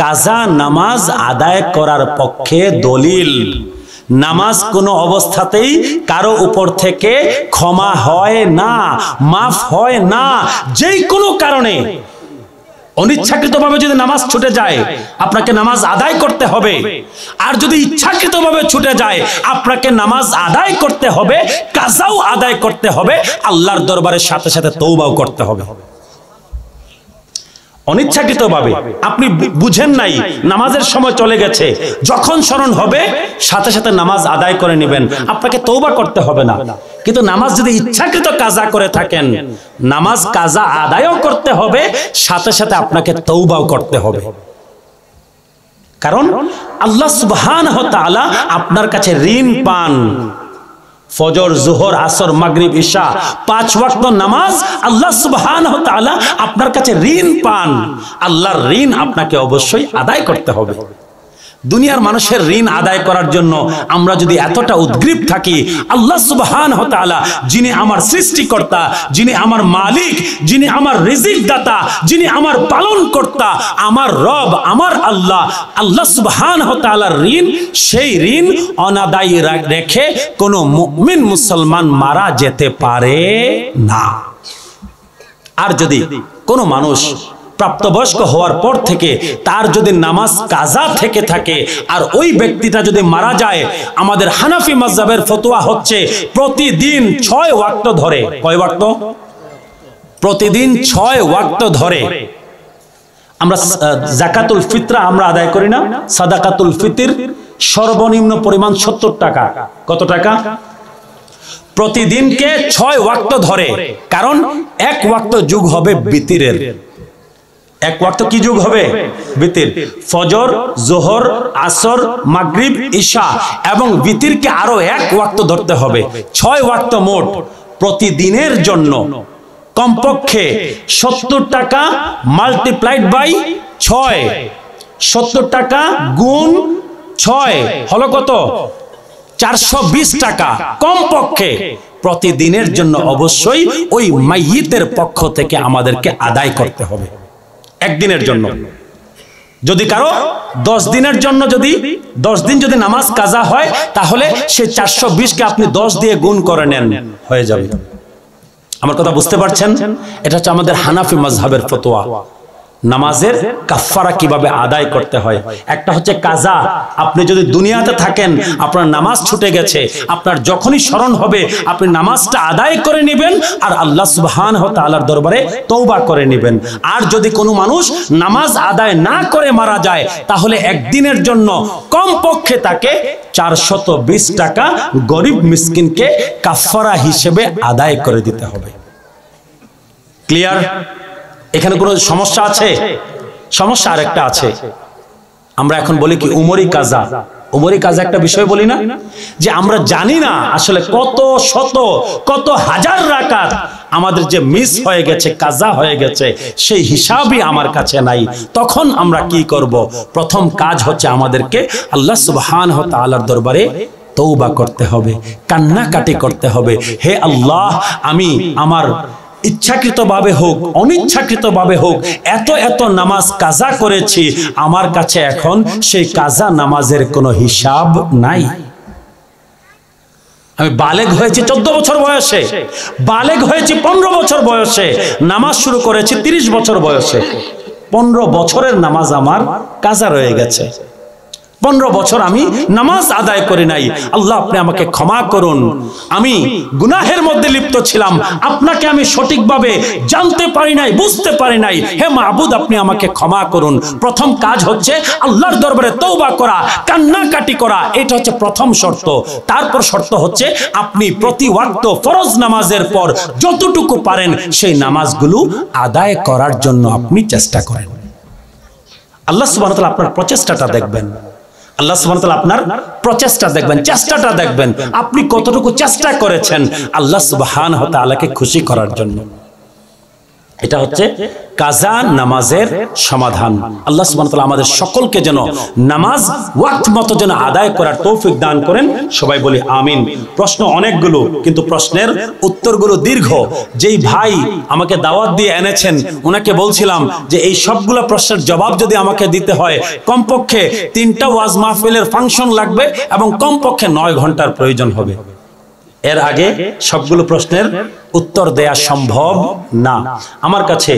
কাজা নামাজ আদায় করার পক্ষে দলিল নামাজ কোনো অবস্থাতেই কারো উপর থেকে ক্ষমা হয় না মাফ হয় না যেই কোনো কারণে অনিচ্ছাকৃতভাবে যদি নামাজ ছুটে যায় আপনাকে নামাজ আদায় করতে হবে আর যদি ইচ্ছাকৃতভাবে ছুটে যায় আপনাকে নামাজ আদায় করতে হবে কাজাও আদায় করতে হবে আল্লাহর দরবারের সাথে সাথে তৌবাও করতে হবে অনিচ্ছাকৃতভাবে আপনি বুঝেন নাই নামাজের সময় চলে গেছে যখন স্মরণ হবে সাথে সাথে নামাজ আদায় করে নেবেন আপনাকে তৌবা করতে হবে না কিন্তু নামাজ যদি ইচ্ছাকৃত কাজা করে থাকেন নামাজ কাজা আদায়ও করতে হবে সাথে সাথে আপনাকে তৌবাও করতে হবে কারণ আল্লাহ সুবহান আপনার কাছে ঋণ পান ফজর জোহর আসর মাগরিব ঈশা পাঁচ ওয়াক্ত নামাজ আল্লাহ সুবহানাহু তাআলা আপনার কাছে ঋণ পান আল্লাহর ঋণ আপনাকে অবশ্যই আদায় করতে হবে দুনিয়ার মানুষের ঋণ আদায় করার জন্য আমরা যদি এতটা উদ্গ্রীব থাকি আল্লাহ সুবহান হতালা যিনি আমার সৃষ্টিকর্তা যিনি আমার মালিক যিনি আমার রিজিক দাতা যিনি আমার পালন কর্তা আমার রব আমার আল্লাহ আল্লাহ সুবহান হতালার ঋণ সেই ঋণ অনাদায়ী রেখে কোনো মুমিন মুসলমান মারা যেতে পারে না আর যদি কোনো মানুষ প্রাপ্তবয়স্ক হওয়ার পর থেকে তার যদি নামাজ কাজা থেকে থাকে আর ওই ব্যক্তিটা যদি মারা যায় আমাদের হানাফি মজাবের ফতোয়া হচ্ছে প্রতিদিন ছয় ওয়াক্ত ধরে কয় ওয়াক্ত প্রতিদিন ছয় ওয়াক্ত ধরে আমরা জাকাতুল ফিতরা আমরা আদায় করি না সাদাকাতুল ফিতির সর্বনিম্ন পরিমাণ সত্তর টাকা কত টাকা প্রতিদিনকে ছয় ওয়াক্ত ধরে কারণ এক ওয়াক্ত যুগ হবে বিতিরের এক ওয়াক্ত কি যুগ হবে বিতির ফজর জোহর আসর মাগরিব ঈশা এবং বিতিরকে আরো এক ওয়াক্ত ধরতে হবে ছয় ওয়াক্ত মোট প্রতিদিনের জন্য কমপক্ষে সত্তর টাকা মাল্টিপ্লাইড বাই ছয় সত্তর টাকা গুণ ছয় হলো কত চারশো টাকা কমপক্ষে প্রতিদিনের জন্য অবশ্যই ওই মাইয়িতের পক্ষ থেকে আমাদেরকে আদায় করতে হবে একদিনের জন্য যদি কারো দশ দিনের জন্য যদি দশ দিন যদি নামাজ কাজা হয় তাহলে সে চারশো বিশকে আপনি দশ দিয়ে গুণ করে নেন হয়ে যাবে আমার কথা বুঝতে পারছেন এটা হচ্ছে আমাদের হানাফি মাজহাবের ফতোয়া নামাজের কাফারা কিভাবে আদায় করতে হয় একটা হচ্ছে কাজা আপনি যদি দুনিয়াতে থাকেন আপনার নামাজ ছুটে গেছে আপনার যখনই স্মরণ হবে আপনি নামাজটা আদায় করে নেবেন আর আল্লাহ সুবহান তাআলার দরবারে তৌবা করে নেবেন আর যদি কোনো মানুষ নামাজ আদায় না করে মারা যায় তাহলে একদিনের জন্য কমপক্ষে তাকে চারশত টাকা গরিব মিসকিনকে কাফারা হিসেবে আদায় করে দিতে হবে ক্লিয়ার এখানে কোনো সমস্যা আছে সমস্যা আর একটা আছে আমরা এখন বলি কি উমরি কাজা উমরি কাজা একটা বিষয় বলি না যে আমরা জানি না আসলে কত শত কত হাজার রাকাত আমাদের যে মিস হয়ে গেছে কাজা হয়ে গেছে সেই হিসাবই আমার কাছে নাই তখন আমরা কি করব প্রথম কাজ হচ্ছে আমাদেরকে আল্লাহ সুবহান হতালার দরবারে তৌবা করতে হবে কান্নাকাটি করতে হবে হে আল্লাহ আমি আমার ইচ্ছাকৃতভাবে হোক অনিচ্ছাকৃতভাবে হোক এত এত নামাজ কাজা করেছি আমার কাছে এখন সেই কাজা নামাজের কোনো হিসাব নাই আমি বালেগ হয়েছি চোদ্দ বছর বয়সে বালেগ হয়েছি পনেরো বছর বয়সে নামাজ শুরু করেছি ৩০ বছর বয়সে পনেরো বছরের নামাজ আমার কাজা রয়ে গেছে পনেরো বছর আমি নামাজ আদায় করে নাই আল্লাহ আপনি আমাকে ক্ষমা করুন আমি গুনাহের মধ্যে লিপ্ত ছিলাম আপনাকে আমি সঠিকভাবে জানতে পারি নাই বুঝতে পারি নাই হে মাহবুদ আপনি আমাকে ক্ষমা করুন প্রথম কাজ হচ্ছে আল্লাহর দরবারে তৌবা করা কান্নাকাটি করা এটা হচ্ছে প্রথম শর্ত তারপর শর্ত হচ্ছে আপনি প্রতি ওয়াক্ত ফরজ নামাজের পর যতটুকু পারেন সেই নামাজগুলো আদায় করার জন্য আপনি চেষ্টা করেন আল্লাহ সুবাহ আপনার প্রচেষ্টাটা দেখবেন আল্লাহ সুবহান তাআলা আপনার প্রচেষ্টা দেখবেন চেষ্টাটা দেখবেন আপনি কতটুকু চেষ্টা করেছেন আল্লাহ সুবহানাহু ওয়া তাআলাকে খুশি করার জন্য এটা হচ্ছে কাজা নামাজের সমাধান আল্লাহ সুবাহতাল আমাদের সকলকে যেন নামাজ ওয়াক্ত মতো যেন আদায় করার তৌফিক দান করেন সবাই বলি আমিন প্রশ্ন অনেকগুলো কিন্তু প্রশ্নের উত্তরগুলো দীর্ঘ যেই ভাই আমাকে দাওয়াত দিয়ে এনেছেন ওনাকে বলছিলাম যে এই সবগুলো প্রশ্নের জবাব যদি আমাকে দিতে হয় কমপক্ষে তিনটা ওয়াজ মাহফিলের ফাংশন লাগবে এবং কমপক্ষে নয় ঘন্টার প্রয়োজন হবে এর আগে সবগুলো প্রশ্নের উত্তর দেয়া সম্ভব না আমার কাছে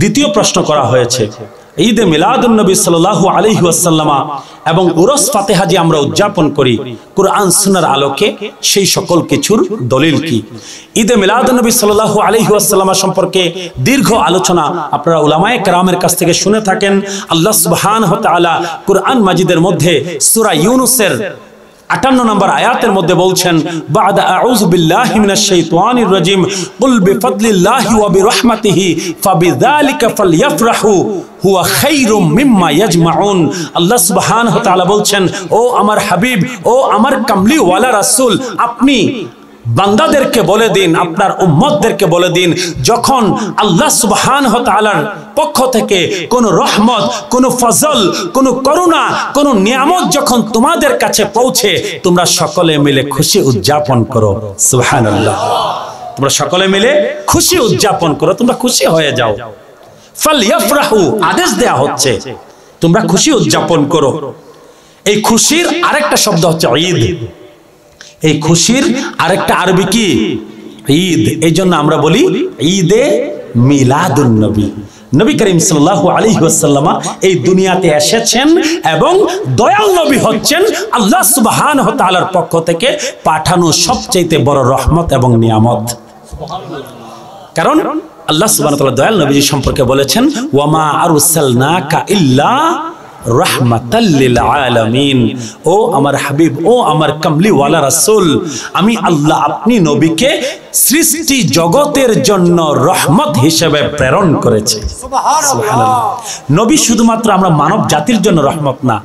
দ্বিতীয় প্রশ্ন করা হয়েছে ঈদে মিলাদুলনবী সাল্লাহ আলহি আসাল্লামা এবং উরস ফাতেহা যে আমরা উদযাপন করি কুরআন সুনার আলোকে সেই সকল কিছুর দলিল কি ঈদে মিলাদুলনবী সাল্লাহ আলহি আসাল্লামা সম্পর্কে দীর্ঘ আলোচনা আপনারা উলামায় কেরামের কাছ থেকে শুনে থাকেন আল্লাহ সুবহান হতালা কুরআন মাজিদের মধ্যে সুরা ইউনুসের আটান্ন নম্বর আয়াতের মধ্যে বলছেন বাদা আউযু বিল্লাহি মিনাশ শাইতানির রাজিম কুল বিফাদলিল্লাহি ওয়া বিরহমাতিহি ফাবিযালিকা ফালইফরাহু হুয়া খাইরুম মিম্মা ইয়াজমাউন আল্লাহ সুবহানাহু ওয়া তাআলা বলছেন ও আমার হাবিব ও আমার কামলি ওয়ালা রাসূল আপনি বান্দাদেরকে বলে দিন আপনার উম্মতদেরকে বলে দিন যখন আল্লাহ সুবহান হতালার পক্ষ থেকে কোনো রহমত কোনো ফজল কোনো করুণা কোনো নিয়ামত যখন তোমাদের কাছে পৌঁছে তোমরা সকলে মিলে খুশি উদযাপন করো সুবহান আল্লাহ তোমরা সকলে মিলে খুশি উদযাপন করো তোমরা খুশি হয়ে যাও ফল ইয়াফরাহু আদেশ দেয়া হচ্ছে তোমরা খুশি উদযাপন করো এই খুশির আরেকটা শব্দ হচ্ছে ঈদ এই খুশির আরেকটা আরবি কি ঈদ এই জন্য আমরা বলি ঈদে মিলাদুল নবী নবী করিম সাল্লাহ আলী ওয়াসাল্লামা এই দুনিয়াতে এসেছেন এবং দয়াল নবী হচ্ছেন আল্লাহ সুবাহান হতালার পক্ষ থেকে পাঠানো সবচাইতে বড় রহমত এবং নিয়ামত কারণ আল্লাহ সুবাহ দয়াল নবীজি সম্পর্কে বলেছেন ওয়ামা আর ইল্লা রাহমাতাল্লিল আলামিন ও আমার হাবিব ও আমার কামলি ওয়ালা রাসূল আমি আল্লাহ আপনি নবীকে সৃষ্টি জগতের জন্য রহমত হিসেবে প্রেরণ করেছে নবী শুধুমাত্র আমরা মানব জাতির জন্য রহমত না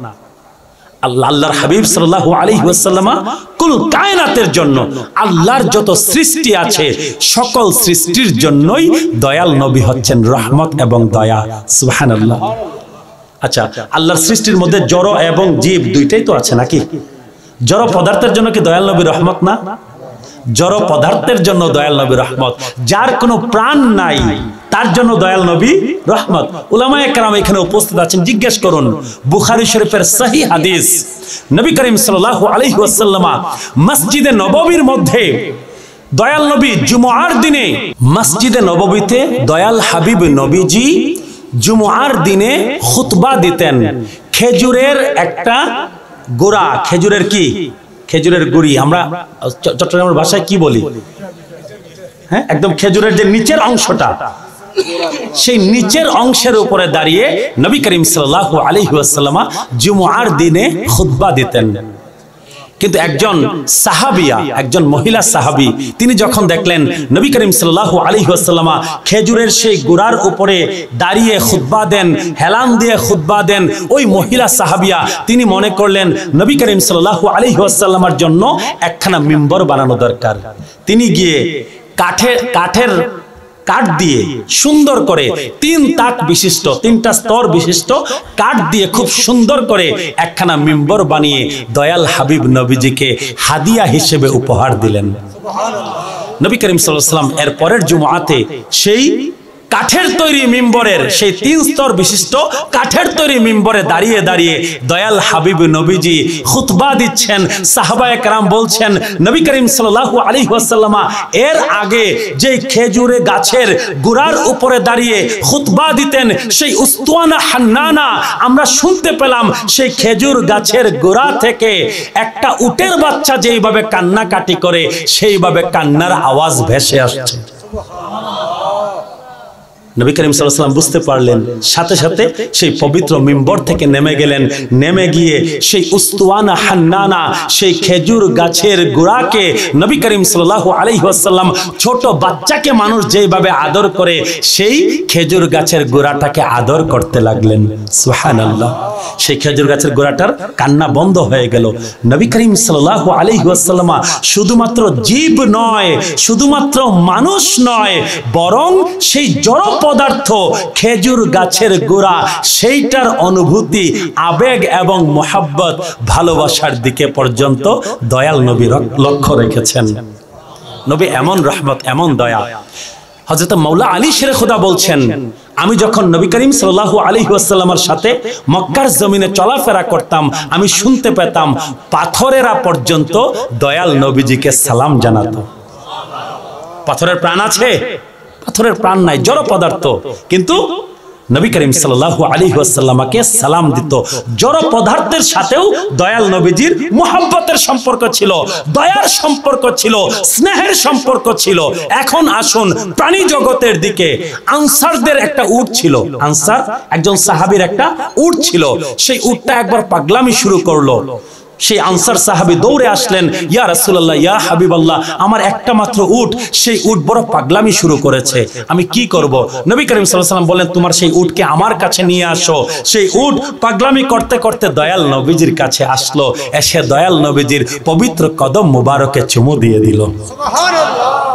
আল্লাহ আল্লাহর হাবিব সাল্লাহ আলী ওয়াসাল্লামা কুল কায়নাতের জন্য আল্লাহর যত সৃষ্টি আছে সকল সৃষ্টির জন্যই দয়াল নবী হচ্ছেন রহমত এবং দয়া সুবহানাল্লাহ আচ্ছা, আচ্ছা আল্লাহর সৃষ্টির মধ্যে জড় এবং জীব দুইটাই তো আছে নাকি জড় পদার্থের জন্য কি দয়াল নবীর রহমত না জড় পদার্থের জন্য দয়াল নবীর রহমত যার কোনো প্রাণ নাই তার জন্য দয়াল নবী রহমত উলামায়ে কালাম এখানে উপস্থিত আছেন জিজ্ঞেস করুন বুখারী শরীফের সহি হাদিস নবী করিম সাল্লাল্লাহু আলাইহি মসজিদে নববীর মধ্যে দয়াল নবী জুমার দিনে মসজিদে নববীতে দয়াল হাবিব নবীজি জুমুয়ার দিনে খুতবা দিতেন খেজুরের একটা গোড়া খেজুরের কি খেজুরের গুড়ি আমরা চট্টগ্রামের ভাষায় কি বলি হ্যাঁ একদম খেজুরের যে নিচের অংশটা সেই নিচের অংশের উপরে দাঁড়িয়ে নবী করিম সাল্লাহ আলহিউসাল্লামা জুমুয়ার দিনে খুতবা দিতেন কিন্তু একজন সাহাবিয়া একজন মহিলা সাহাবি তিনি যখন দেখলেন নবী করিম সাল্লাহ আলী আসাল্লামা খেজুরের সেই গোড়ার উপরে দাঁড়িয়ে খুদ্া দেন হেলান দিয়ে খুদ্া দেন ওই মহিলা সাহাবিয়া তিনি মনে করলেন নবী করিম সাল্লাহ আলী আসাল্লামার জন্য একখানা মেম্বর বানানো দরকার তিনি গিয়ে কাঠের কাঠের কাঠ দিয়ে সুন্দর করে তিন তাক বিশিষ্ট তিনটা স্তর বিশিষ্ট কাঠ দিয়ে খুব সুন্দর করে একখানা মিম্বর বানিয়ে দয়াল হাবিব নবীজিকে হাদিয়া হিসেবে উপহার দিলেন নবী করিম সাল্লাম এর পরের জুমাতে সেই কাঠের তৈরি মিম্বরের সেই তিন স্তর বিশিষ্ট কাঠের তৈরি মিম্বরে দাঁড়িয়ে দাঁড়িয়ে দয়াল হাবিব নবীজি খুতবা দিচ্ছেন সাহাবায় কারাম বলছেন নবী করিম সাল্লাহু আলী ওয়াসাল্লাম এর আগে যে খেজুরে গাছের গোড়ার উপরে দাঁড়িয়ে খুতবা দিতেন সেই উস্তুয়ানা হান্নানা আমরা শুনতে পেলাম সেই খেজুর গাছের গোড়া থেকে একটা উটের বাচ্চা যেইভাবে কান্নাকাটি করে সেইভাবে কান্নার আওয়াজ ভেসে আসছে নবী করিম সাল্লাম বুঝতে পারলেন সাথে সাথে সেই পবিত্র মিম্বর থেকে নেমে গেলেন নেমে গিয়ে সেই উস্তুয়ানা হান্নানা সেই খেজুর গাছের গোড়াকে নবী করিম সাল্লাহ আলহিহাসাল্লাম ছোট বাচ্চাকে মানুষ যেভাবে আদর করে সেই খেজুর গাছের গোড়াটাকে আদর করতে লাগলেন সুহান আল্লাহ সেই খেজুর গাছের গোড়াটার কান্না বন্ধ হয়ে গেল নবী করিম সাল্লাহ আলহিহাসাল্লামা শুধুমাত্র জীব নয় শুধুমাত্র মানুষ নয় বরং সেই জড় পদার্থ খেজুর গাছের গোড়া সেইটার অনুভূতি আবেগ এবং মোহাব্বত ভালোবাসার দিকে পর্যন্ত দয়াল নবী লক্ষ্য রেখেছেন নবী এমন রহমত এমন দয়া হজরত মৌলা আলী শেরে বলছেন আমি যখন নবী করিম সাল্লাহু আলী ওয়াসাল্লামের সাথে মক্কার জমিনে চলাফেরা করতাম আমি শুনতে পেতাম পাথরেরা পর্যন্ত দয়াল নবীজিকে সালাম জানাত পাথরের প্রাণ আছে পাথরের প্রাণ নাই জড় পদার্থ কিন্তু নবী করিম সাল্লাহ আলী ওয়াসাল্লামাকে সালাম দিত জড় পদার্থের সাথেও দয়াল নবীজির মোহাম্মতের সম্পর্ক ছিল দয়ার সম্পর্ক ছিল স্নেহের সম্পর্ক ছিল এখন আসুন প্রাণী জগতের দিকে আনসারদের একটা উট ছিল আনসার একজন সাহাবির একটা উট ছিল সেই উটটা একবার পাগলামি শুরু করলো সেই আনসার সাহাবি দৌড়ে আসলেন ইয়া রাসুল্লাহ ইয়া হাবিবাল্লাহ আমার একটা মাত্র উট সেই উট বড় পাগলামি শুরু করেছে আমি কি করব নবী করিম সাল্লাম বলেন তোমার সেই উটকে আমার কাছে নিয়ে আসো সেই উট পাগলামি করতে করতে দয়াল নবীজির কাছে আসলো এসে দয়াল নবীজির পবিত্র কদম মুবারকে চুমু দিয়ে দিল সুবহানাল্লাহ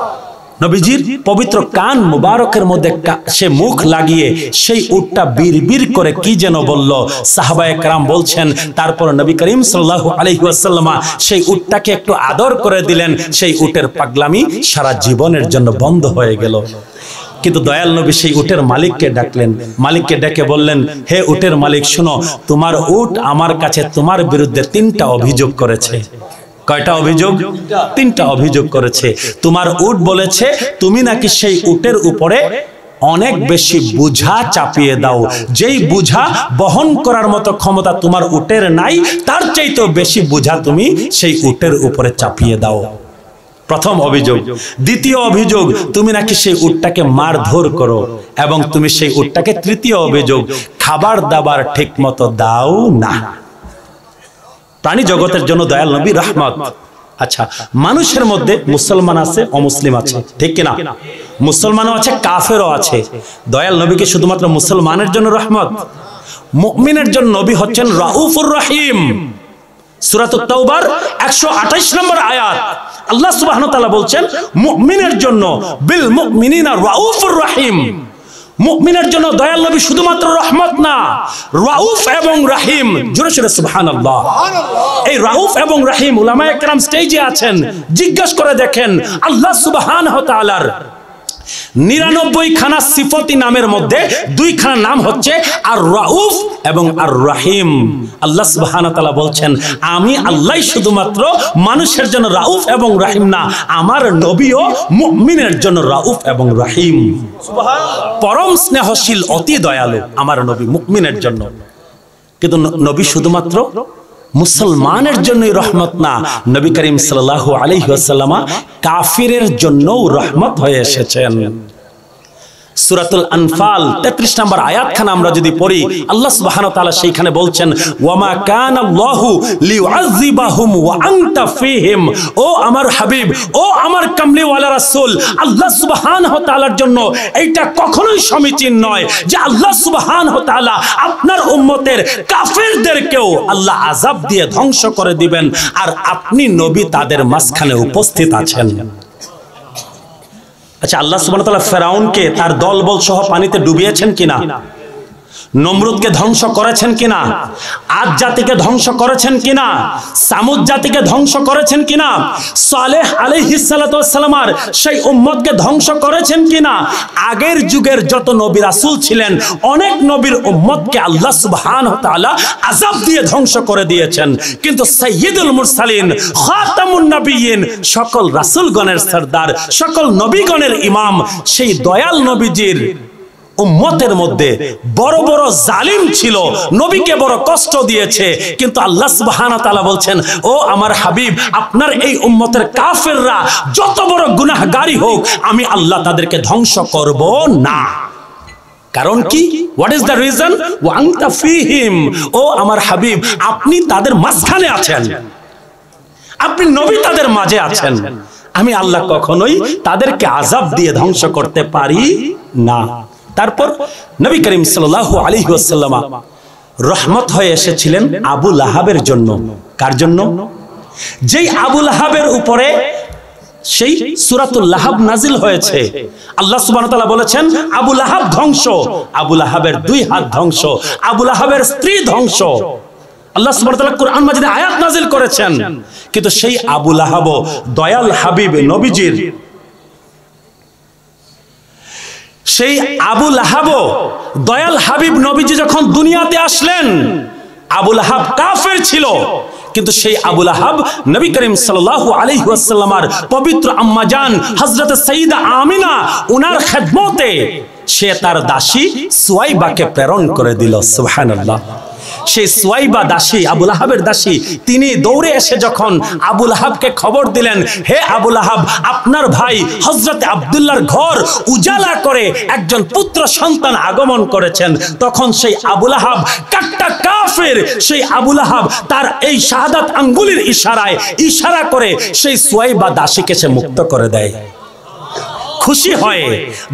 নবীজির পবিত্র কান মুবারকের মধ্যে সে মুখ লাগিয়ে সেই উটটা বীর করে কি যেন বলল সাহাবা একরাম বলছেন তারপর নবী করিম সাল্লাহ আলহিউসাল্লামা সেই উটটাকে একটু আদর করে দিলেন সেই উটের পাগলামি সারা জীবনের জন্য বন্ধ হয়ে গেল কিন্তু দয়াল নবী সেই উটের মালিককে ডাকলেন মালিককে ডেকে বললেন হে উটের মালিক শুনো তোমার উট আমার কাছে তোমার বিরুদ্ধে তিনটা অভিযোগ করেছে কয়টা অভিযোগ তিনটা অভিযোগ করেছে তোমার উট বলেছে তুমি নাকি সেই উটের উপরে অনেক বেশি বুঝা চাপিয়ে দাও যেই বুঝা বহন করার মতো ক্ষমতা তোমার উটের নাই তার চাইতে বেশি বুঝা তুমি সেই উটের উপরে চাপিয়ে দাও প্রথম অভিযোগ দ্বিতীয় অভিযোগ তুমি নাকি সেই উটটাকে মারধর করো এবং তুমি সেই উটটাকে তৃতীয় অভিযোগ খাবার দাবার ঠিক মতো দাও না প্রাণী জগতের জন্য দয়াল নবী রাহমত আচ্ছা মানুষের মধ্যে মুসলমান আছে অমুসলিম আছে ঠিক কিনা মুসলমানও আছে কাফেরও আছে দয়াল নবীকে শুধুমাত্র মুসলমানের জন্য রহমত মুমিনের জন্য নবী হচ্ছেন রাউফুর রহিম সুরাতবার একশো আঠাইশ নম্বর আয়াত আল্লাহ সুবাহন বলছেন মুমিনের জন্য বিল মুমিনা রাউফুর রাহিম মুমিনের জন্য দয়াল নবী শুধুমাত্র রহমত না রাউফ এবং রাহিম জোরে জোরে সুবহানাল্লাহ এই রাউফ এবং রাহিম উলামায়ে কেরাম স্টেজে আছেন জিজ্ঞাসা করে দেখেন আল্লাহ সুবহানাহু হতালার তাআলার নিরানব্বই খানা সিফতি নামের মধ্যে দুই খানা নাম হচ্ছে আর রাউফ এবং আর রাহিম আল্লাহ সুবাহানা বলছেন আমি আল্লাহ শুধুমাত্র মানুষের জন্য রাউফ এবং রাহিম না আমার নবীও মুমিনের জন্য রাউফ এবং রাহিম পরম স্নেহশীল অতি দয়ালু আমার নবী মুকমিনের জন্য কিন্তু নবী শুধুমাত্র মুসলমানের জন্যই রহমত না নবী করিম সাল্লাহ আলহিহাসাল্লামা কাফিরের জন্যও রহমত হয়ে এসেছেন সুরাতুল আনফাল তেত্রিশ নম্বর আয়াতখানা আমরা যদি পড়ি আল্লাহ সুবাহান তালা সেইখানে বলছেন ওয়ামা কান আল্লাহু লিউআযিবাহুম ওয়া আনতা ফীহিম ও আমার হাবিব ও আমার রাসূল আল্লাহ সুবহানাহু তাআলার জন্য এইটা কখনোই সমীচীন নয় যে আল্লাহ সুবহানাহু তাআলা আপনার উম্মতের কাফেরদেরকেও আল্লাহ আযাব দিয়ে ধ্বংস করে দিবেন আর আপনি নবী তাদের মাঝখানে উপস্থিত আছেন আচ্ছা আল্লাহ সুবান তাল্লাহ ফেরাউনকে তার দলবল সহ পানিতে ডুবিয়েছেন কিনা নমরুদকে ধ্বংস করেছেন কিনা আজ জাতিকে ধ্বংস করেছেন কিনা সামুদ জাতিকে ধ্বংস করেছেন কিনা সালেহ আলিহিসালাতামার সেই উম্মদকে ধ্বংস করেছেন কিনা আগের যুগের যত নবী রাসুল ছিলেন অনেক নবীর উম্মতকে আল্লাহ সুবহান তালা আজাব দিয়ে ধ্বংস করে দিয়েছেন কিন্তু সৈয়দুল মুরসালিন খাতামুন নবীন সকল রাসুলগণের সর্দার সকল নবীগণের ইমাম সেই দয়াল নবীজির উম্মতের মধ্যে বড় বড় জালিম ছিল নবীকে বড় কষ্ট দিয়েছে কিন্তু আল্লাহ সুবহানাহু তাআলা বলছেন ও আমার হাবিব আপনার এই উম্মতের কাফেররা যত বড় গুনাহগারই হোক আমি আল্লাহ তাদেরকে ধ্বংস করব না কারণ কি হোয়াট ইজ দা রিজন ওয়ান্তা ফিহিম ও আমার হাবিব আপনি তাদের মাঝখানে আছেন আপনি নবী তাদের মাঝে আছেন আমি আল্লাহ কখনোই তাদেরকে আজাব দিয়ে ধ্বংস করতে পারি না তারপর নবী করিম সাল্লাহ আলী আসাল্লামা রহমত হয়ে এসেছিলেন আবুল আহাবের জন্য কার জন্য যেই আবুল আহাবের উপরে সেই সুরাতুল্লাহাব নাজিল হয়েছে আল্লাহ সুবাহতালা বলেছেন আবুল আহাব ধ্বংস আবুল আহাবের দুই হাত ধ্বংস আবুল আহাবের স্ত্রী ধ্বংস আল্লাহ সুবহানাহু কোরআন মাজিদে আয়াত নাজিল করেছেন কিন্তু সেই আবুল আহাব দয়াল হাবিব নবীজির সেই আবুল হাবো দয়াল হাবিব নবীজি যখন দুনিয়াতে আসলেন আবুল হাব কাফের ছিল কিন্তু সেই আবুল হাব নবী করিম সাল্লাল্লাহু আলি ওয়াসাল্লামার পবিত্র আম্মা হজরত হযরত আমিনা উনার খেদমতে সে তার দাসী সুয়াইবাকে প্রেরণ করে দিল সুবহানাল্লাহ সে সোয়াইবা দাসী আবুল আহাবের দাসী তিনি দৌড়ে এসে যখন আবুল আহাবকে খবর দিলেন হে আবুল আহাব আপনার ভাই হজরত আবদুল্লার ঘর উজালা করে একজন পুত্র সন্তান আগমন করেছেন তখন সেই আবুল আহাব কাট্টা কাফের সেই আবুল আহাব তার এই শাহাদাত আঙ্গুলির ইশারায় ইশারা করে সেই সোয়াইবা দাসীকে সে মুক্ত করে দেয় খুশি হয়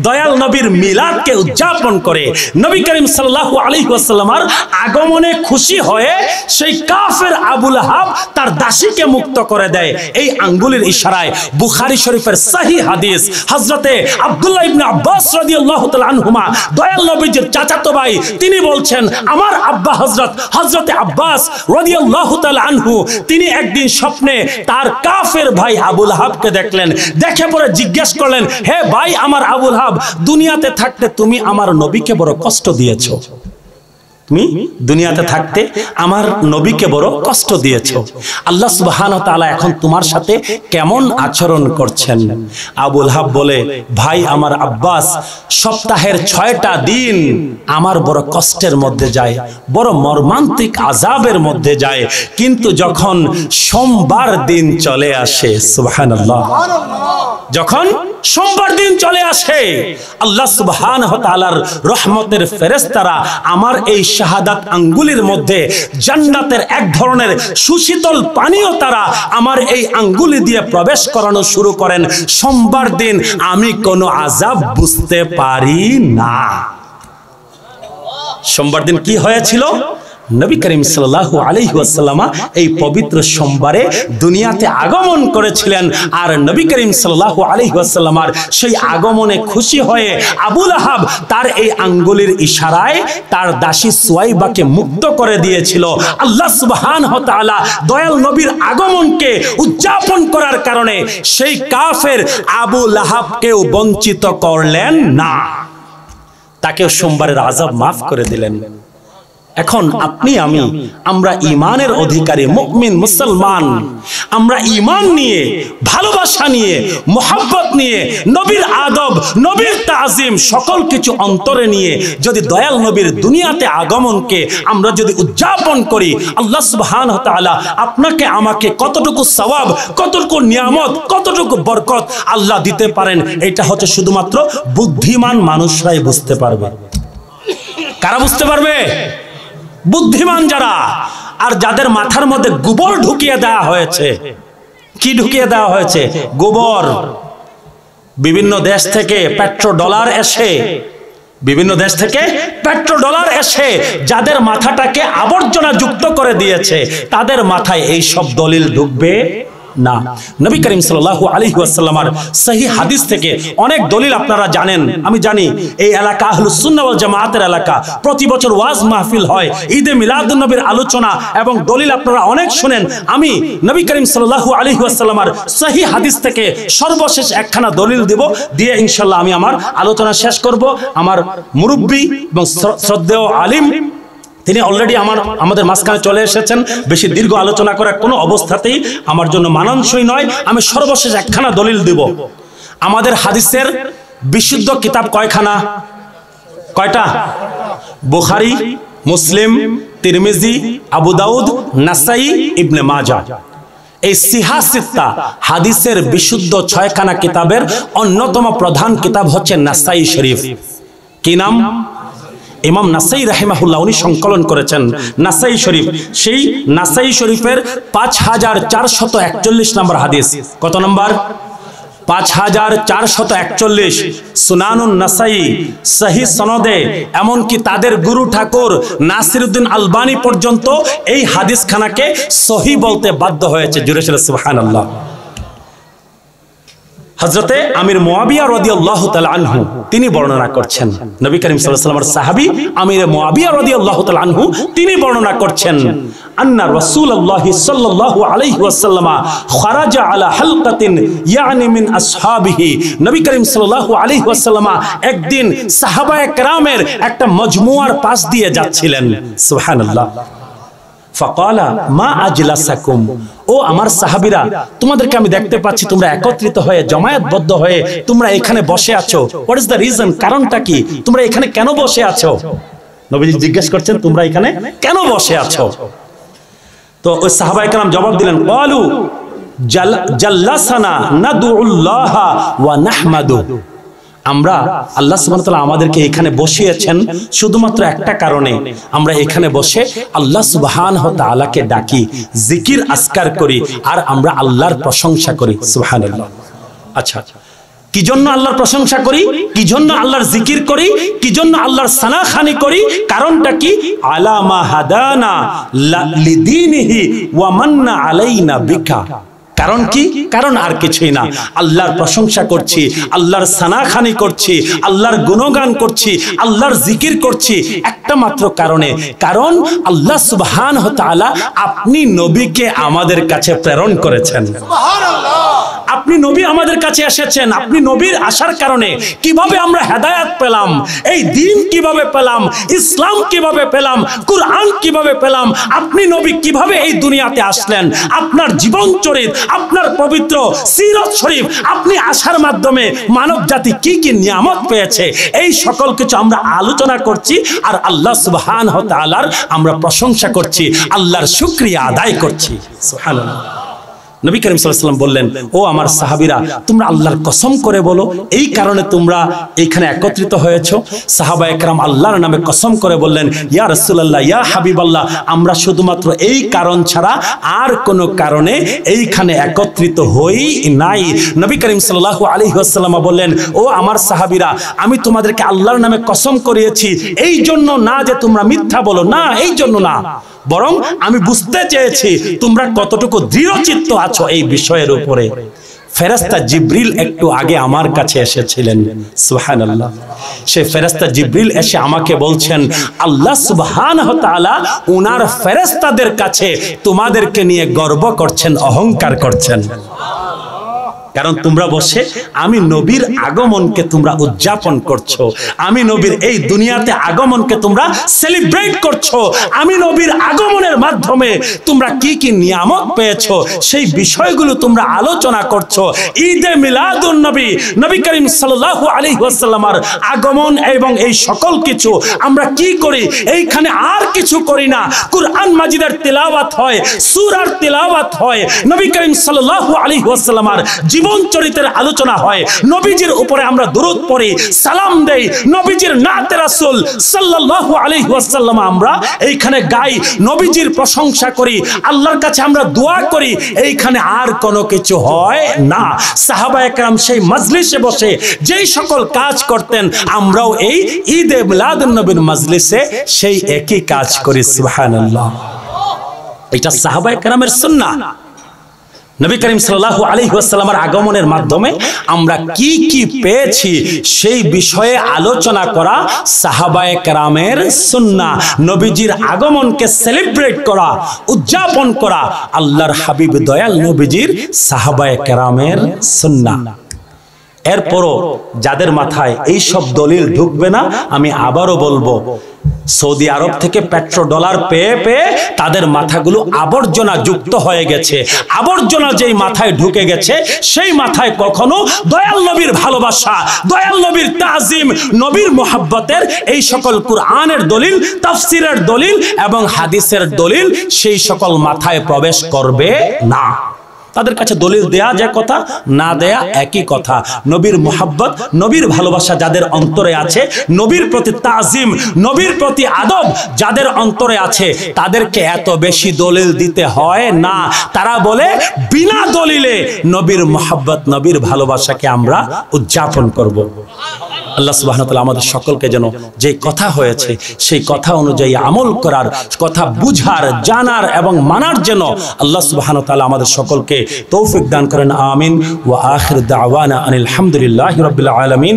দয়াল নবীর মিলাদকে উদযাপন করে নবী করিম সাল্লাহু আলী ওয়াসাল্লামার আগমনে খুশি হয়ে সেই কাফের আবুল হাব তার দাসীকে মুক্ত করে দেয় এই আঙ্গুলের ইশারায় বুখারি শরীফের সাহি হাদিস হজরতে আবদুল্লাহ ইবনে আব্বাস রাদিয়াল্লাহু তাআলা আনহুমা দয়াল নবীর চাচাতো ভাই তিনি বলছেন আমার আব্বা হযরত হযরতে আব্বাস রাদিয়াল্লাহু তাআলা আনহু তিনি একদিন স্বপ্নে তার কাফের ভাই আবুল হাবকে দেখলেন দেখে পরে জিজ্ঞেস করলেন হে ভাই আমার আবুল হাব দুনিয়াতে থাকতে তুমি আমার নবীকে বড় কষ্ট দিয়েছ তুমি দুনিয়াতে থাকতে আমার নবীকে বড় কষ্ট দিয়েছ আল্লাহ সুবাহান তালা এখন তোমার সাথে কেমন আচরণ করছেন আবুল হাব বলে ভাই আমার আব্বাস সপ্তাহের ছয়টা দিন আমার বড় কষ্টের মধ্যে যায় বড় মর্মান্তিক আজাবের মধ্যে যায় কিন্তু যখন সোমবার দিন চলে আসে সুবাহান যখন সোমবার দিন চলে আসে আল্লাহ সুবহান হতালার রহমতের ফেরেস্তারা আমার এই শাহাদাত আঙ্গুলির মধ্যে জান্নাতের এক ধরনের সুশীতল পানীয় তারা আমার এই আঙ্গুলি দিয়ে প্রবেশ করানো শুরু করেন সোমবার দিন আমি কোনো আজাব বুঝতে পারি না সোমবার দিন কি হয়েছিল নবী করিম সাল্লাহু আলহিউসাল্লামা এই পবিত্র সোমবারে দুনিয়াতে আগমন করেছিলেন আর নবী করিম সাল্লাহু আলহিউসাল্লামার সেই আগমনে খুশি হয়ে আবুল আহাব তার এই আঙ্গুলির ইশারায় তার দাসী সোয়াইবাকে মুক্ত করে দিয়েছিল আল্লাহ সুবাহান হতালা দয়াল নবীর আগমনকে উদযাপন করার কারণে সেই কাফের আবুল আহাবকেও বঞ্চিত করলেন না তাকেও সোমবারের আজাব মাফ করে দিলেন এখন আপনি আমি আমরা ইমানের অধিকারী মুকমিন মুসলমান আমরা ইমান নিয়ে ভালোবাসা নিয়ে মোহাম্মত নিয়ে নবীর আদব নবীর তাজিম সকল কিছু অন্তরে নিয়ে যদি দয়াল নবীর দুনিয়াতে আগমনকে আমরা যদি উদযাপন করি আল্লাহ সুবহান তাআলা আপনাকে আমাকে কতটুকু সওয়াব কতটুকু নিয়ামত কতটুকু বরকত আল্লাহ দিতে পারেন এটা হচ্ছে শুধুমাত্র বুদ্ধিমান মানুষরাই বুঝতে পারবে কারা বুঝতে পারবে বুদ্ধিমান যারা আর যাদের মাথার মধ্যে গোবর ঢুকিয়ে দেওয়া হয়েছে কি ঢুকিয়ে দেওয়া হয়েছে গোবর বিভিন্ন দেশ থেকে পেট্রো ডলার এসে বিভিন্ন দেশ থেকে পেট্রো ডলার এসে যাদের মাথাটাকে আবর্জনা যুক্ত করে দিয়েছে তাদের মাথায় এই সব দলিল ঢুকবে না নবী করিম সাল্লাহু আলহি আসাল্লামার সেই হাদিস থেকে অনেক দলিল আপনারা জানেন আমি জানি এই এলাকা হল সুন্নাওয়াল জামাতের এলাকা প্রতি বছর ওয়াজ মাহফিল হয় ঈদে মিলাদুলনবীর আলোচনা এবং দলিল আপনারা অনেক শুনেন আমি নবী করিম সাল্লাহু আলহি আসাল্লামার সেই হাদিস থেকে সর্বশেষ একখানা দলিল দেব দিয়ে ইনশাল্লাহ আমি আমার আলোচনা শেষ করব আমার মুরব্বী এবং শ্রদ্ধেয় আলিম তিনি অলরেডি আমার আমাদের মাঝখানে চলে এসেছেন বেশি দীর্ঘ আলোচনা করার কোনো অবস্থাতেই আমার জন্য মানানসই নয় আমি সর্বশেষ একখানা দলিল দিব আমাদের হাদিসের বিশুদ্ধ কিতাব কয়খানা কয়টা বুখারি মুসলিম তিরমিজি আবু দাউদ নাসাই ইবনে মাজা এই সিহা সিত্তা হাদিসের বিশুদ্ধ ছয়খানা কিতাবের অন্যতম প্রধান কিতাব হচ্ছে নাসাই শরীফ কি নাম ইমাম নাসাই রাহেমাহুল্লাহ উনি সংকলন করেছেন নাসাই শরীফ সেই নাসাই শরীফের পাঁচ হাজার চারশত একচল্লিশ নম্বর হাদিস কত নম্বর পাঁচ হাজার চারশত একচল্লিশ সুনানুন নাসাই সহি সনদে এমনকি তাদের গুরু ঠাকুর নাসিরুদ্দিন আলবানি পর্যন্ত এই হাদিসখানাকে সহি বলতে বাধ্য হয়েছে জুরেশ সুহান আল্লাহ হজরতে আমির মোয়াবিয়া রদি আল্লাহ আনহু তিনি বর্ণনা করছেন নবী করিম সাল্লামের সাহাবি আমির মোয়াবিয়া রদি আল্লাহ আনহু তিনি বর্ণনা করছেন আন্না রসুল আল্লাহ সাল্লাহ ওয়াসাল্লামা আলা হালকাতিন ইয়ানি মিন আসহাবিহি নবী করিম সাল্লাহ ওয়াসাল্লামা একদিন সাহাবা একটা মজমুয়ার পাশ দিয়ে যাচ্ছিলেন সুবহানাল্লাহ ফকালা মা আজলা ও আমার সাহাবিরা তোমাদেরকে আমি দেখতে পাচ্ছি তোমরা একত্রিত হয়ে জমায়েতবদ্ধ হয়ে তোমরা এখানে বসে আছো হোয়াট ইজ দ্য রিজন কারণটা কি তোমরা এখানে কেন বসে আছো নবীজি জিজ্ঞেস করছেন তোমরা এখানে কেন বসে আছো তো ওই সাহাবা কালাম জবাব দিলেন কলু জাল্লাসানা নাদুল্লাহ ওয়া নাহমাদু আমরা আল্লাহ সুবাহতাল্লাহ আমাদেরকে এখানে বসিয়েছেন শুধুমাত্র একটা কারণে আমরা এখানে বসে আল্লাহ সুবাহান আলাকে ডাকি জিকির আস্কার করি আর আমরা আল্লাহর প্রশংসা করি সুবাহান আচ্ছা কি জন্য আল্লাহর প্রশংসা করি কি জন্য আল্লাহর জিকির করি কি জন্য আল্লাহর সানাখানি করি কারণটা কি আলামা হাদানা লিদিনহি ওয়া মান্না আলাইনা বিকা কারণ কি কারণ আর কিছুই না আল্লাহর প্রশংসা করছি আল্লাহর সানাখানি করছি আল্লাহর গুণগান করছি আল্লাহর জিকির করছি একটা মাত্র কারণে কারণ আল্লাহ সুবহান হতালা আপনি নবীকে আমাদের কাছে প্রেরণ করেছেন আপনি নবী আমাদের কাছে এসেছেন আপনি নবীর আসার কারণে কিভাবে আমরা হেদায়াত পেলাম এই দিন কিভাবে পেলাম ইসলাম কিভাবে পেলাম কুরআন কিভাবে পেলাম আপনি নবী কিভাবে এই দুনিয়াতে আসলেন আপনার জীবন চরিত আপনার পবিত্র সিরত শরীফ আপনি আসার মাধ্যমে মানব জাতি কি কি নিয়ামত পেয়েছে এই সকল কিছু আমরা আলোচনা করছি আর আল্লাহ সুবহান হতালার আমরা প্রশংসা করছি আল্লাহর শুক্রিয়া আদায় করছি সুবহানাল্লাহ নবী করিম সাল্লাম বললেন ও আমার সাহাবিরা তোমরা আল্লাহর কসম করে বলো এই কারণে তোমরা এইখানে একত্রিত হয়েছ সাহাবা একরাম আল্লাহর নামে কসম করে বললেন ইয়া রসুল্লাহ ইয়া হাবিবাল্লাহ আমরা শুধুমাত্র এই কারণ ছাড়া আর কোনো কারণে এইখানে একত্রিত হই নাই নবী করিম সাল্লাহ আলী আসাল্লামা বললেন ও আমার সাহাবিরা আমি তোমাদেরকে আল্লাহর নামে কসম করিয়েছি এই জন্য না যে তোমরা মিথ্যা বলো না এই জন্য না বরং আমি বুঝতে চেয়েছি তোমরা কতটুকু দৃঢ়চিত্ত আছো এই বিষয়ের উপরে ফেরাস্তা জিব্রিল একটু আগে আমার কাছে এসেছিলেন সুহান আল্লাহ সে ফেরাস্তা জিব্রিল এসে আমাকে বলছেন আল্লাহ সুবহান হতালা উনার ফেরাস্তাদের কাছে তোমাদেরকে নিয়ে গর্ব করছেন অহংকার করছেন কারণ তোমরা বসে আমি নবীর আগমনকে তোমরা উদযাপন করছো আমি নবীর এই দুনিয়াতে আগমনকে তোমরা সেলিব্রেট করছো আমি নবীর আগমনের মাধ্যমে তোমরা কি কি নিয়ামত পেয়েছো সেই বিষয়গুলো তোমরা আলোচনা করছো ঈদে মিলাদুন নবী নবী করিম সাল্লাল্লাহু আলাইহি ওয়াসাল্লামার আগমন এবং এই সকল কিছু আমরা কি করি এইখানে আর কিছু করি না কুরআন মাজিদের তেলাওয়াত হয় সূরার তেলাওয়াত হয় নবী করিম সাল্লাল্লাহু আলাইহি ওয়াসাল্লামার জীবন জীবন চরিত্রের আলোচনা হয় নবীজির উপরে আমরা দূরত পড়ি সালাম দেই নবীজির নাতে রাসুল সাল্লাহ আলহিহাসাল্লাম আমরা এইখানে গাই নবীজির প্রশংসা করি আল্লাহর কাছে আমরা দোয়া করি এইখানে আর কোনো কিছু হয় না সাহাবা একরাম সেই মজলিসে বসে যেই সকল কাজ করতেন আমরাও এই ঈদে মিলাদুলনবীর মজলিসে সেই একই কাজ করি সুহান এটা সাহাবা একরামের সুন্না নবী করিম সাল্লাহ আলী ওয়াসাল্লামার আগমনের মাধ্যমে আমরা কি কি পেয়েছি সেই বিষয়ে আলোচনা করা সাহাবায়ে কারামের সুন্না নবীজির আগমনকে সেলিব্রেট করা উদযাপন করা আল্লাহর হাবিব দয়াল নবীজির সাহাবায়ে কারামের সুন্না এরপরও যাদের মাথায় এই সব দলিল ঢুকবে না আমি আবারও বলবো সৌদি আরব থেকে পেট্রো ডলার পেয়ে পেয়ে তাদের মাথাগুলো আবর্জনা যুক্ত হয়ে গেছে আবর্জনা যেই মাথায় ঢুকে গেছে সেই মাথায় কখনো দয়াল নবীর ভালোবাসা দয়াল নবীর তাজিম নবীর মোহাব্বতের এই সকল কুরআনের দলিল তাফসিরের দলিল এবং হাদিসের দলিল সেই সকল মাথায় প্রবেশ করবে না তাদের কাছে দলিল দেয়া যে কথা না দেয়া একই কথা নবীর মোহাব্বত নবীর ভালোবাসা যাদের অন্তরে আছে নবীর প্রতি তাজিম নবীর প্রতি আদব যাদের অন্তরে আছে তাদেরকে এত বেশি দলিল দিতে হয় না তারা বলে বিনা দলিলে নবীর মোহাব্বত নবীর ভালোবাসাকে আমরা উদযাপন করব। আল্লাহ সুবাহ আমাদের সকলকে যেন যে কথা হয়েছে সেই কথা অনুযায়ী আমল করার কথা বুঝার জানার এবং মানার যেন আল্লাহ সুবাহ আমাদের সকলকে তৌফিক দান করেন আমিন ও আখির দাওয়ানা আনিল আলহামদুলিল্লাহ রবিল্লা আলমিন